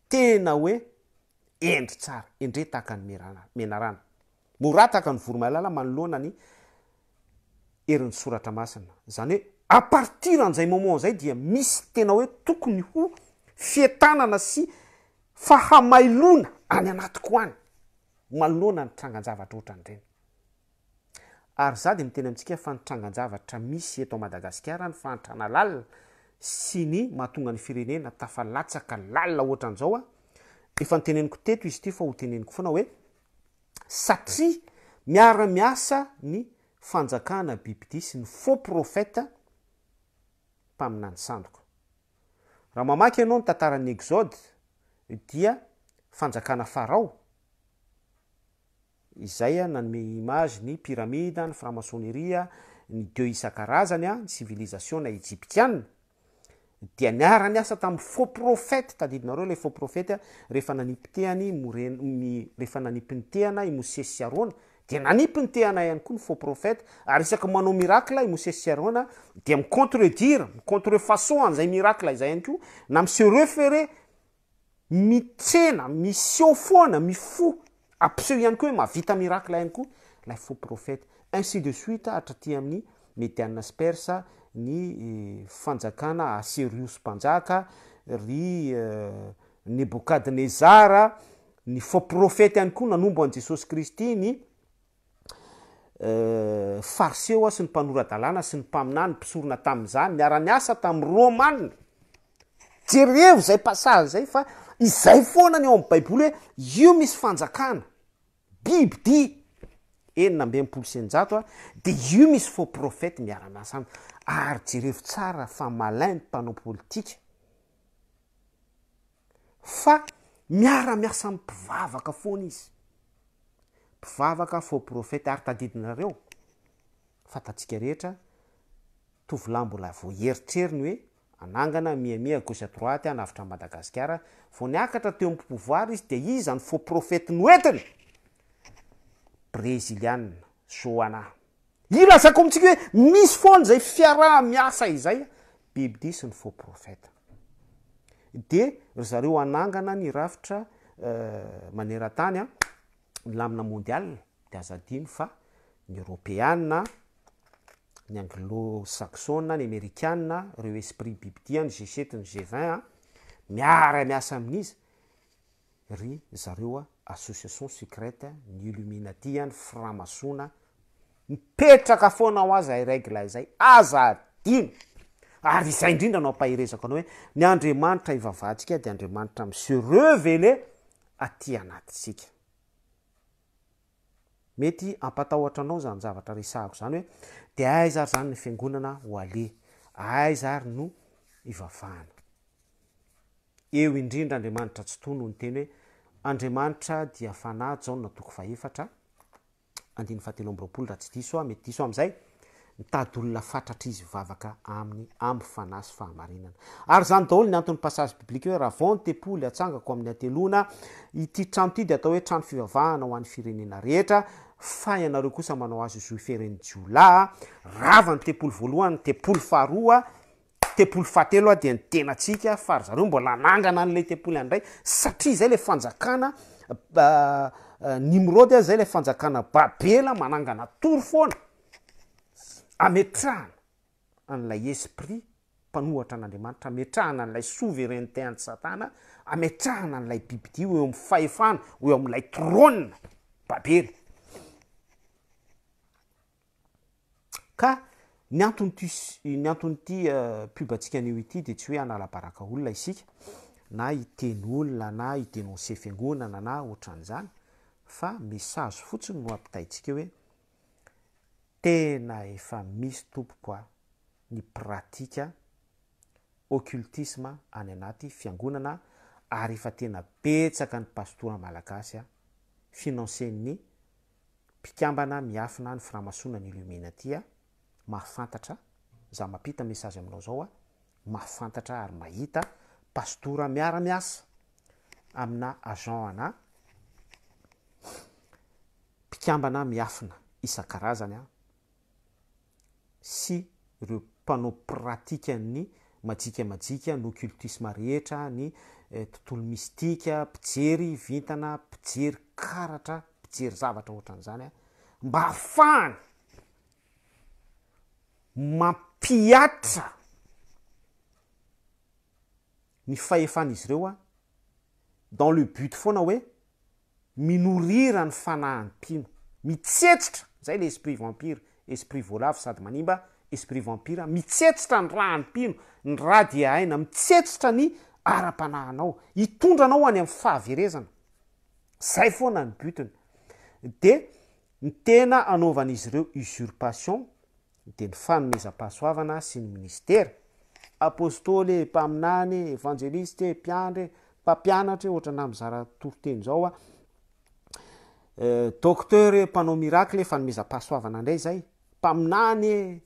tena hoe endry tsara endre taaka ny menarana mo ra taaka ny voro malala mano lohana ny erin'ny soratra masina zany hoe apartira an'izay moment zay dia misy tena hoe tokony ho fietanana sy fahamailona any anatiko any maloana ny tranganjavatra otrany reny ary za de mitena amitsika fa nitranganjavatra misy eto madagasikara ny faantrana lalina sy ny mahatonga ny firenena tafalatsaka lalina otran'zaoa efa nyteneniko teto izy ty fa hoteneniko foana hoe satria miaramiasa ny fanjakana bibi di sy ny fa profeta mpaminany sandoko raha mamaky ianao ny tantarany exody dia fanjakana farao izay a nanome imazy ny piramida ny framasoneria ny deux isan-karazany a ny sivilisation na ejiptiana dia niara ny asa tamin'y fax profety tadidinareo lay faux profetya rehefa nanipitehany morenm rehefa nanipi 'ny tehana i moses syaroana de nanipiny teana iany koa ny faux profet ary isaka manao mirakle mseona de micontredire mcontrefaon azay mirala zay any ko na miserefere mitsena miseofona mifase iany koa h mavta iral any koaani eiteaam'nyi nyn es neadnezanya pet anyko nanmoesoistyy Euh, farseo ao sy ny mpanora dalàna sy ny mpaminany ny mpisorona tam'zay miara-miasa tam'y romanna jerevo zay pasazy zay fa izay foanany eo amy baiboly hoe io misy fanjakana biby di eny nambe mnpolo senjato a de io misy fo profety miara-miasa any ary jerevo tsara fa maliny mpanao politika fa miara-miasa am mpivavaka foana izy mpivavaka fa profet ary tadidinareo fatatsika rehetra tovilambola vo eritreriny hoe anangana miamia gosdroatyanavitramadagasikara vo niakatra teo ampovoar izy de izany fa profety nyetiny breilia joana ilaak mitsia hoe misy fôn zay fihia izay bibdi sy ny fa proeta de zareo anangana nyravitra euh, manerantanya ny lamina mondial de azadino fa ny eropéana ny anglôsaxôn ny amerikana reo esprit biby ty a ny gsete ny g2a0n a ah, miara miasa amin'izy ry zareoa ah, association secrete ny iluminatia ah, ny framasona mipetraka foanao azy araigla zay azadino ary izay indrindra nao ampahirezako anao hoe ny andriamanitra ivavahntsika de andriamanitra ami se revele aty anatitsika mety ampatahoatra anao zany zavatra resahiko zany hoe de aizary zany ny fiangonana hoale aizary no ivafahana eo indrindra andriamanitra tsyto noho ny teny hoe andriamanitra diafanajy zao no na toko fa hefatra andeny fahatelo am-broapoly raha tsy diso a mety diso amn'izay mitady olona fantatra izy vavaka aminy amy fanazy fahamarinana ary zany daolo ny anton'ny passagy biblika hoe ravaony tepoly atsangako amin'ny atelona ititrano ty dy atao hoe trano fivavahana hoan'ny firenena rehetra fa ianareo kosa manao az zoferenjlanytey onytoaang yaayayaela mananganatory foana ametrahana an'ilay esprit mpanohatra an'andriamanitra ametrahana an'ilay souveraineté an'ny satana amtrahana an'ilay bibidi eo am'y fahefana eo am''ilay trônna babely ka ny antony ti ny antonyiti euh, pibantsika an'io iti detsy hoe analabaraka olona isika na iteny olona na idenonce fangonana na oatran'izany fa message fotsiny no ampitayntsika ohoe tena efa misy tompoko a ny pratika occultisma any anaty fiangonana ary efa tena petsaka ny pastora malagasy a finansen'ny mpikambana miafina ny framasoana ny ilumena atya mahafantatra zao mampita message aminao zao a mahafantatra ary mahita pastora miaramiasa amina agent ana mpikambana miafina isan-karazany a sy reo mpanao pratika'ny majika majika ny occultisma rehetra ny eh, tontolo mistika mpijery vintana mpijery karatra mpijery zavatra ohatran'izany a eh. mba ahafahany mampiatra ny fahefanaizy reo a ah, dans le but foana hoe minorira ny fanahany pino mitsetsitra zay leesprit vampire esprit voalav sady manimba esprit vampira mitsetsitra ny ra ny pino ny radi haina mitsetsitra ny ara-panahanao itondranao any am'ny fahaverezana zayfna nybtinadenena anvan'izy reo usurpation de ny fanomezam-pahasoavana sy ny ministera apôstôle mpaminany evangelist piandrae mpampianatraohataamzatortenotermpanao e, eh, mirale e, fanomezam-pahasoavana indray zay paminany e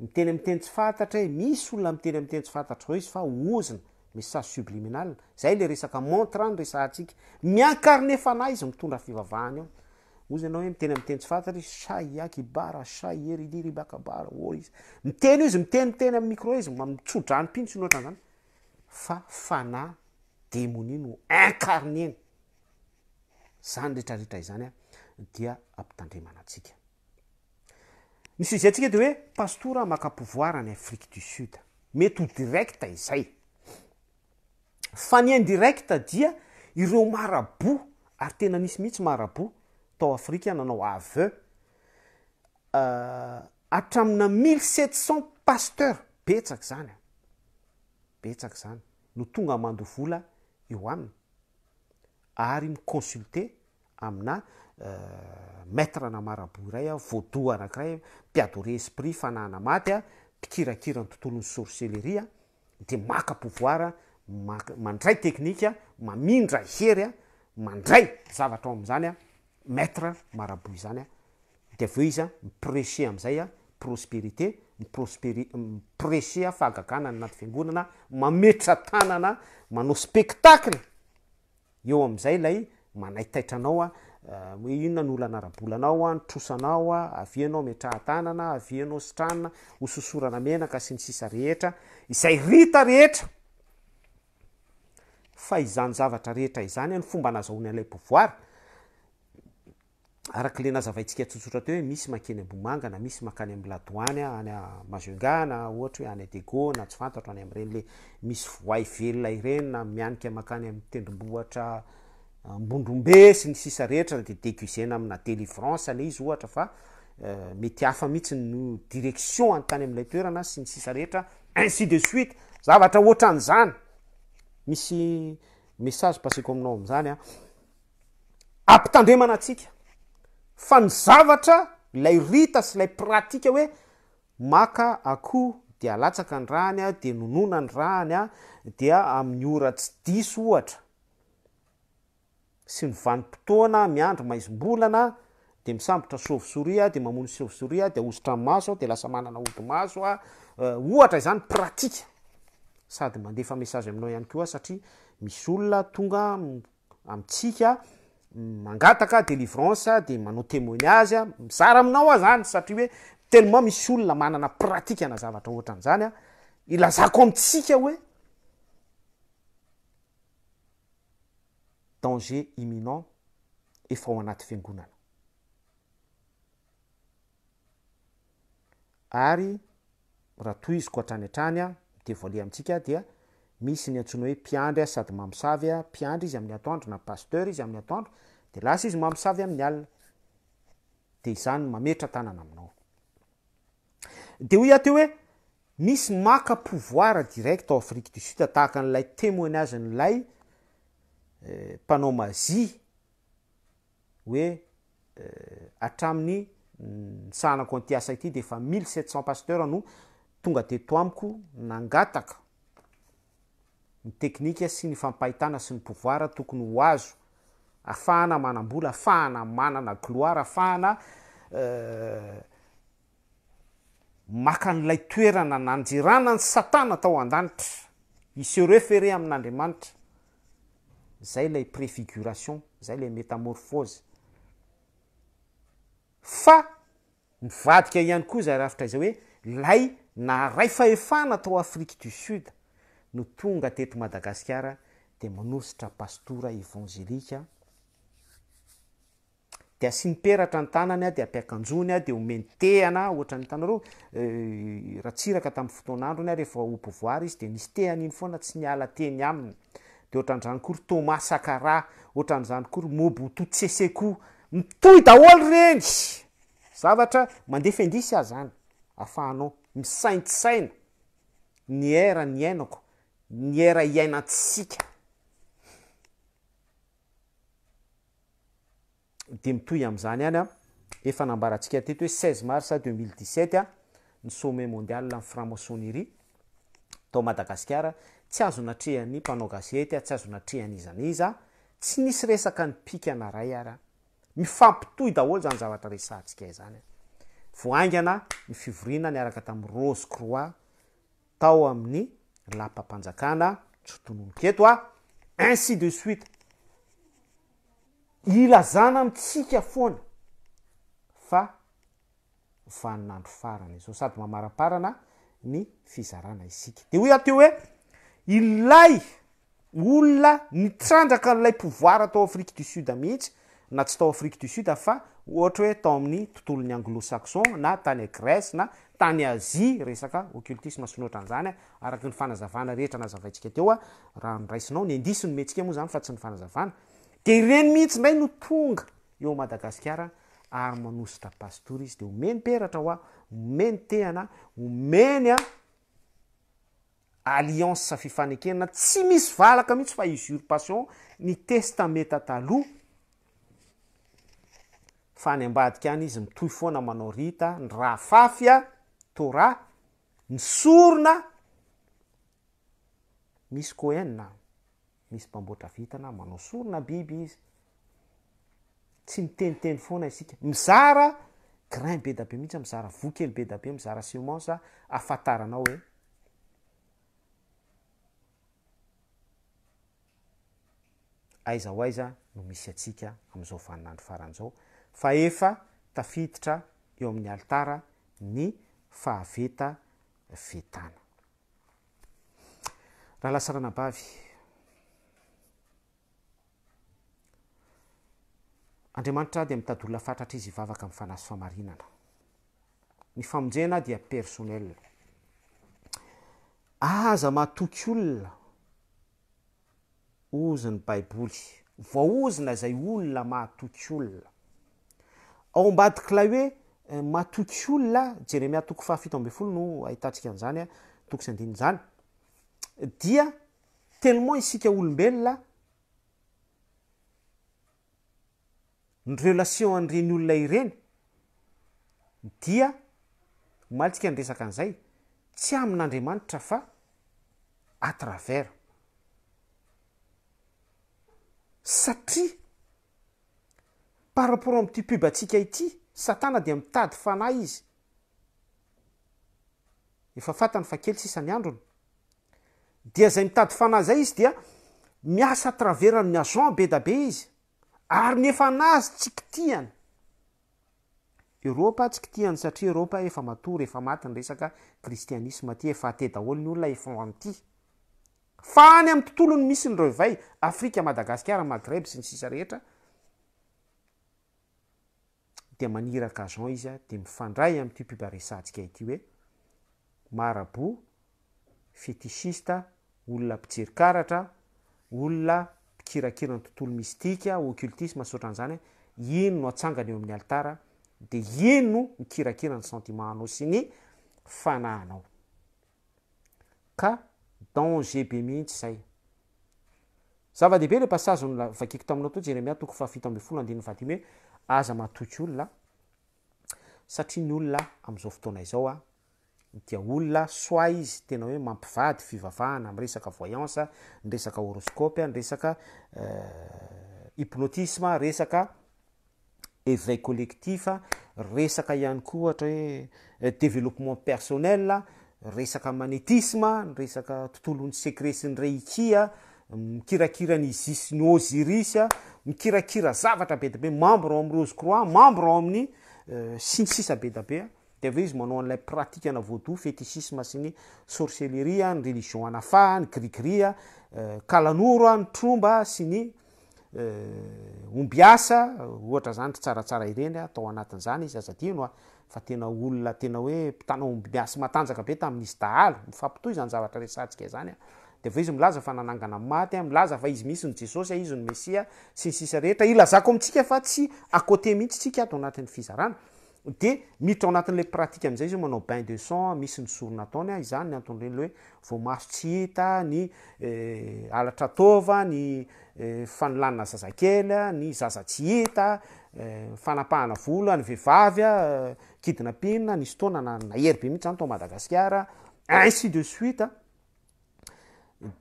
miteny miteni tsy fantatra e misy olona miteny amtenitsy fantatra vao izy fa ozna misazsubliminal zay le resaka montrano resatsika miinarne fana izy mitondra fivavahany ao ozanao hoe miteny mtenitsy fantatra i r ii miteny izy miteniteny ammicro izy mmitsodrano pintsinohatranzany fa fana demoni no inarne zanyreetrarehera zanya dia ampitandremanatsika misy izay antsika de hoe pastoura maka pouvoir any afrique du sud mety ho directa izay fa ny aindirecta dia ireo marabo ary tena nisimihitsy marabo tao afrika nanao ave euh, atramina mille sept cent pasteur betsaka zany betsaka zany no tonga mandovola eo aminy ary miconsulte amina tra na marabo raya voadoa arakiray piadore esprit fanana maty a mpikirakirany tontolony sorcelleria de maka pouvoir mandray teknikaa mamindra hery a mandray zavatra ao am'zanya mtraaraboy zany devo iza miprece am'zaya prosperité mprese fahagaganany anaty fiangonana mametra tanana manao spektacle eo am'izay lay manay taitranao a Eh, inonanyoloanarabolana ntrosanaoa avianao metrahatanana avianao sitranana ososorana menaka sy ny sisa rehetraamisy makany amylaany any mazngana ohatra hoe any a dego na tsy fantatro any am''ireny le misy voay velonareny na mianika makany amitendrimbohatra ambondrombe sy n isa reheta de deusenaaina delivrance la izy ohatra fa euh, mety afa mihitsy no direction nytany amlay toerana sy ny sisa rehetra ainsi de suite zavatraotranyzany misymessagepasek aminaoamzany ah. ampitandremana asika fa ny zavatra lay rita sy lay pratika hoe maka akoho de alatsaka ny rany ah, a de nonona ny rany ah, a dea amin'ny oratsy diso ohatra sy nyvanympotoana miandro maizom-bolana de misambotra savi sori a de mamony savi sori a deozitra maso delasa mananamaso aohatr eh, zanyaane aminao hany koa satria misy olona tonga amtsika mangatakadelivrance de manao temoinaya mizara aminao ao zany satria oe telement misy olona manana pratika na zavatra ohatran'zany a ilazako amtsika hoe danger imminent efa ao anaty fiangonana ary raha toy izy ko atrany trany a mite vole amintsika dea misy ny antsona hoe piandry a sady mamisavy a mpiandra izy amin'ny atandro na paster izy amin'ny atandro de lasa izy mamosavy am'ny alia de izany mametra tanana aminao de ho iah teo hoe misy maka pouvoira direct ao afrique du sudtahaka n'lay temoignagy ny lay Eh, mpanaomazy hoe eh, atramin'ny mm, sahnako ntyasa ity defa mille sept cent passeteur no tonga de toamiko nangataka ny teknika sy ny fampahitana sy ny povoara tokony ho azo ahfahana manam-bola afahana manana gloira afahana eh, maka n'lay toerana nanjerana ny satana tao an-danitra i serefere amin'andriamanitra zay lay prefigration zay lay métamoroy fa mivadika ihany koa zay rahafitra izay hoe lay na ray faefana atao afrique du sud no tonga teti madagasikara deasiaanna adeadeenhn rahatsiraka tamin'y fotoanandro any a rehefa a povoir izy de nisy tehany iny foana tsy niala teny aminy ohatra n'zany kory toma sakara ohatra an'zany kory mobo oto tseseko mitoy daholo reny zavatra mandefandisy ah zany ahafahanao misaintssaina ny era ny ainako ny era iainatsika de mitoy am'zany any a efa nambarantsika teto hoe s marsa deuxmi17t a ny somme mondial amy framasoneri tao madagasikara tsy azo natrehan'ny mpanao gasety a tsy azo natreha an'izan izaa tsy nisy resaka ny pikyana ray arya mifampitoy daolo zany ataiona nyaraka tam'y rose croi tao amin'ny lapampanjakanaotononoketo ainsi de suite ilazana mitsika foana fa vanonandro farana zao sady mamaraparana ny fizarana isika de ho ateo hoe ilay olona mitrandraka nlay pouvoir atao afrique du sud mihitsy na tsy atao afrique du sudfa ohatra hoe atao amin'ny tontolo'ny anglosaxon na tany grèce na tany azi resaka occultisme snotra nzany arak ny fanazavana rehetra nazavantsika teoarahanaisinao n andisiny mentsika moa zany fa tsy nyfanazavana de ireny mihitsy mbay no tonga eo madagasikar arymanositrapastorizy de omenyperatra hoa omeny tehana omeny alliance safifanekenana tsy misy valaka mihitsy fa isurpation ny testametatalo fa ny ambadika any izy mitohy foana manao rita ny rafafya tora ny sorona misy ko enna misy mbamboatra vitana manao sorona biby izy tsy miteniteny foana isika mizara grain be da be mihitsya mizara vokely be da be mizara sumence afataranao e aiza ho aiza no misy atsika amn'izao vaninandry faran'izao fa efa tafiditra eo amin'ny altara ny fahaveta vetana raha lasaranabavy andriamanitra de mitadolona fatratra izy ivavaka am' fanazo famarinana ny famonjeana dia personel ah, aza mahatoky olona ozony baiboly voozona zay olona mahtoky olona ao ambadiky lay hoe eh, matoky olona jeremia toko fahafito ambe folo no ahitantsika an'izany a tok sy andinin zany dia telement isika olombelona ny relation an'ireny olona ireny dia malitsika ny resaka an'izay tsy amin'n'andriamanitra fa a travert satria par rapport amity puby atsika ity satana de mitady fanay izy efa fatany fa kely sisany androny dea zay mitady fanay zay izy dea miasa traveranny azen be da be izy ary nefa anazy tsikitihany eropa tsy kitihany satria europa efa matory efa maty ny resaka kristianisma ty efa te daholo ny olona efa amity fa hany am'y tontolony misi ny dreo vay afrika madagasikara magreb sy ny sisa rehetra de manirak'azon izya de mifandray am''ity piba resantsikahy aty hoe marabo fetisista olona mpijeri karatra olona mpikirakiran'ny tontolo mistika ôccultisma sotran'izany iny no a-tsanganay eo ami'ny altara de iny no mikirakiran'ny sentiment anao sy ny fananao ka danger be mihitsy zay zava-dehibe le pasazonyla vakiko taminao ato jeremiatoko fab foloyhoe azaakyolonaatria ny olona am'zao fotona izao a dea olona soa izy tena hoe mampivady fivavahana mresakavoyans nresakahorosopy resakahypnotism esaka evel collectif resaka iany koa ohatra hoe euh, developement personnela resakamanetis sakatontolonysecresny rekia miiraki nsny ais mii rbe dabe mamb amyroecomambramin'ny sy ny sisa be dabea euh, de avao izy manao an'lay pratik na voado feticisme sy ny sorceleria ny reliion anafa ny grigriaaooany euh, tromba sy ny euh, omiaa ohatra zany tsaratsara ireny atao anatin'zany izy azadiano a fa tena olona tena hoe mptanao miasy matanjaka be taminizy dahalo mifampitoy izany zavatra resantsika zany a de fa izy milaza fa nanangana maty a milaza fa izy misy ny jesosy a izy ny mesia sy ny sisa rehetra ilazako amitsika fa tsy a coté mihitsy tsika dy anatin'ny fizarana de miitra anatin'la pratikue am'izay izy iao manao bain de sent misy ny sorona ataony a ah, izany ny antonyireny le hoe vomaso tsy hita ny eh, alatra taova ny eh, fanolanna zazakely ah, ny zaza tsy hita eh, fanapahana vola ny vehivavy a ah, kidina pihnina nysy tona na nahery be mihitsy zany atao madagasikara ainsi de suite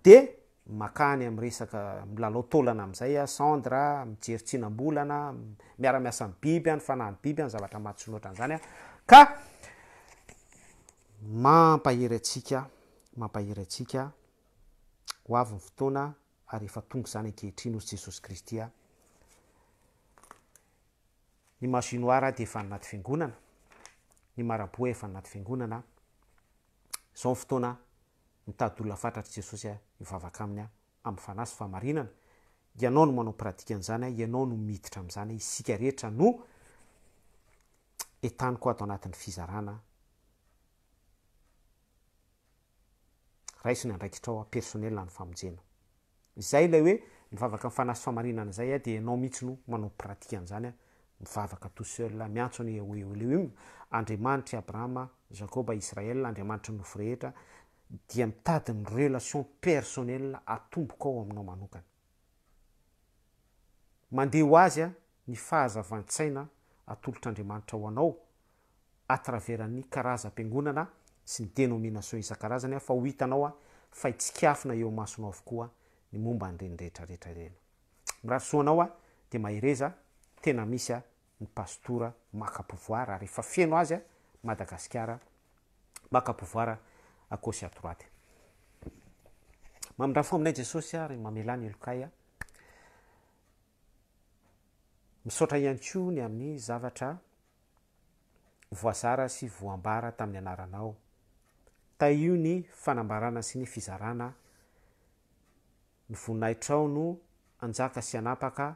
de makany am'resaka milalao taolana am'izay a sendre mijery tsianam-bolana miaramiasa ny biby a ny fanahany biby a ny zavatra mattsinoatra an'izany a ka mampahery atsika mampahery atsika ho avyny fotoana ary efa tonga zany ankehitriany ozy jesosy kristy a ny mashinoira de efa ny naty fiangonana ny maraboa efa ny naty fiangonana zao ny fotoana nytady olona fatratra jesosy a ivavaka amin'ny a am'y fanasy fahmarinana ianao no manao ratikan'zanya ianao noiditra amzanyyo a aat'yaieivv my fanayaya de anao miitsy no manao pratikan'zanya mivavakatosel miantsonyeole andriamanitra i abrahama jakoba israel andriamanitra nofo rehetra dia mitadin'ny relation personel atombok ao aminao manokana mandeh ho azy a ny fahazavan-tsaina atolotr' andriamanitra ho anao atravern'ny karazam-piangonana sy ny denination ian-azany fa ho hianaoa fahitsikafina eoasonao avokoa nybneneraeearayoaaoa de aezena isya ny pastora makapovoara ary efa feno azy a madagasikara makapovoara akosyà roateyantony amin'nyzavata voaa sy voambara tamin'ny anaranao taio ny fanambarana sy ny fizarana ny voninaitrao no anjaka sy anapaka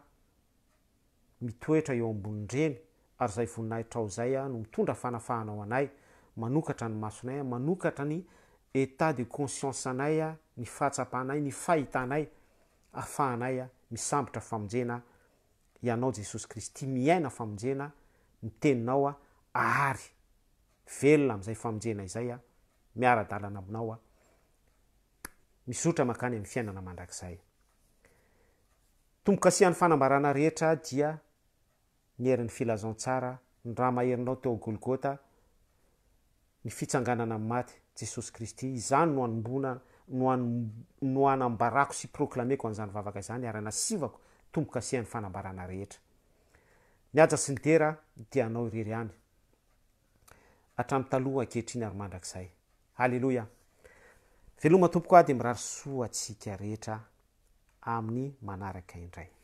mitoetra eo ambonydreny ary izay voninahitrao zay a no mitondra fanafahanao anay manokatra ny masonay manokatra ny etat de concienceanay a ny fahntsapahnay ny fahitanay afahanaya misambotraaenao jesosy kristy miaina aonenaeninaoyona amayyoay nyiainana andakzay tombokasihan'ny fanambarana rehetra dia ny erin'ny filazantsara ny ra maherinao teo golgota ny fitsanganana am'y maty jesosy kristy izany no anombona noa- no hanam-barako sy proklame ko amn'izany vavaka izany ary anasivako tombokasian'ny fanambarana rehetra ny asa sy ny dera di anao irery any atramn'taloha akehitriana ary mandrak'izay halleloia veloma tompoko a de mirary soa atsiaka rehetra amin'ny manaraka indray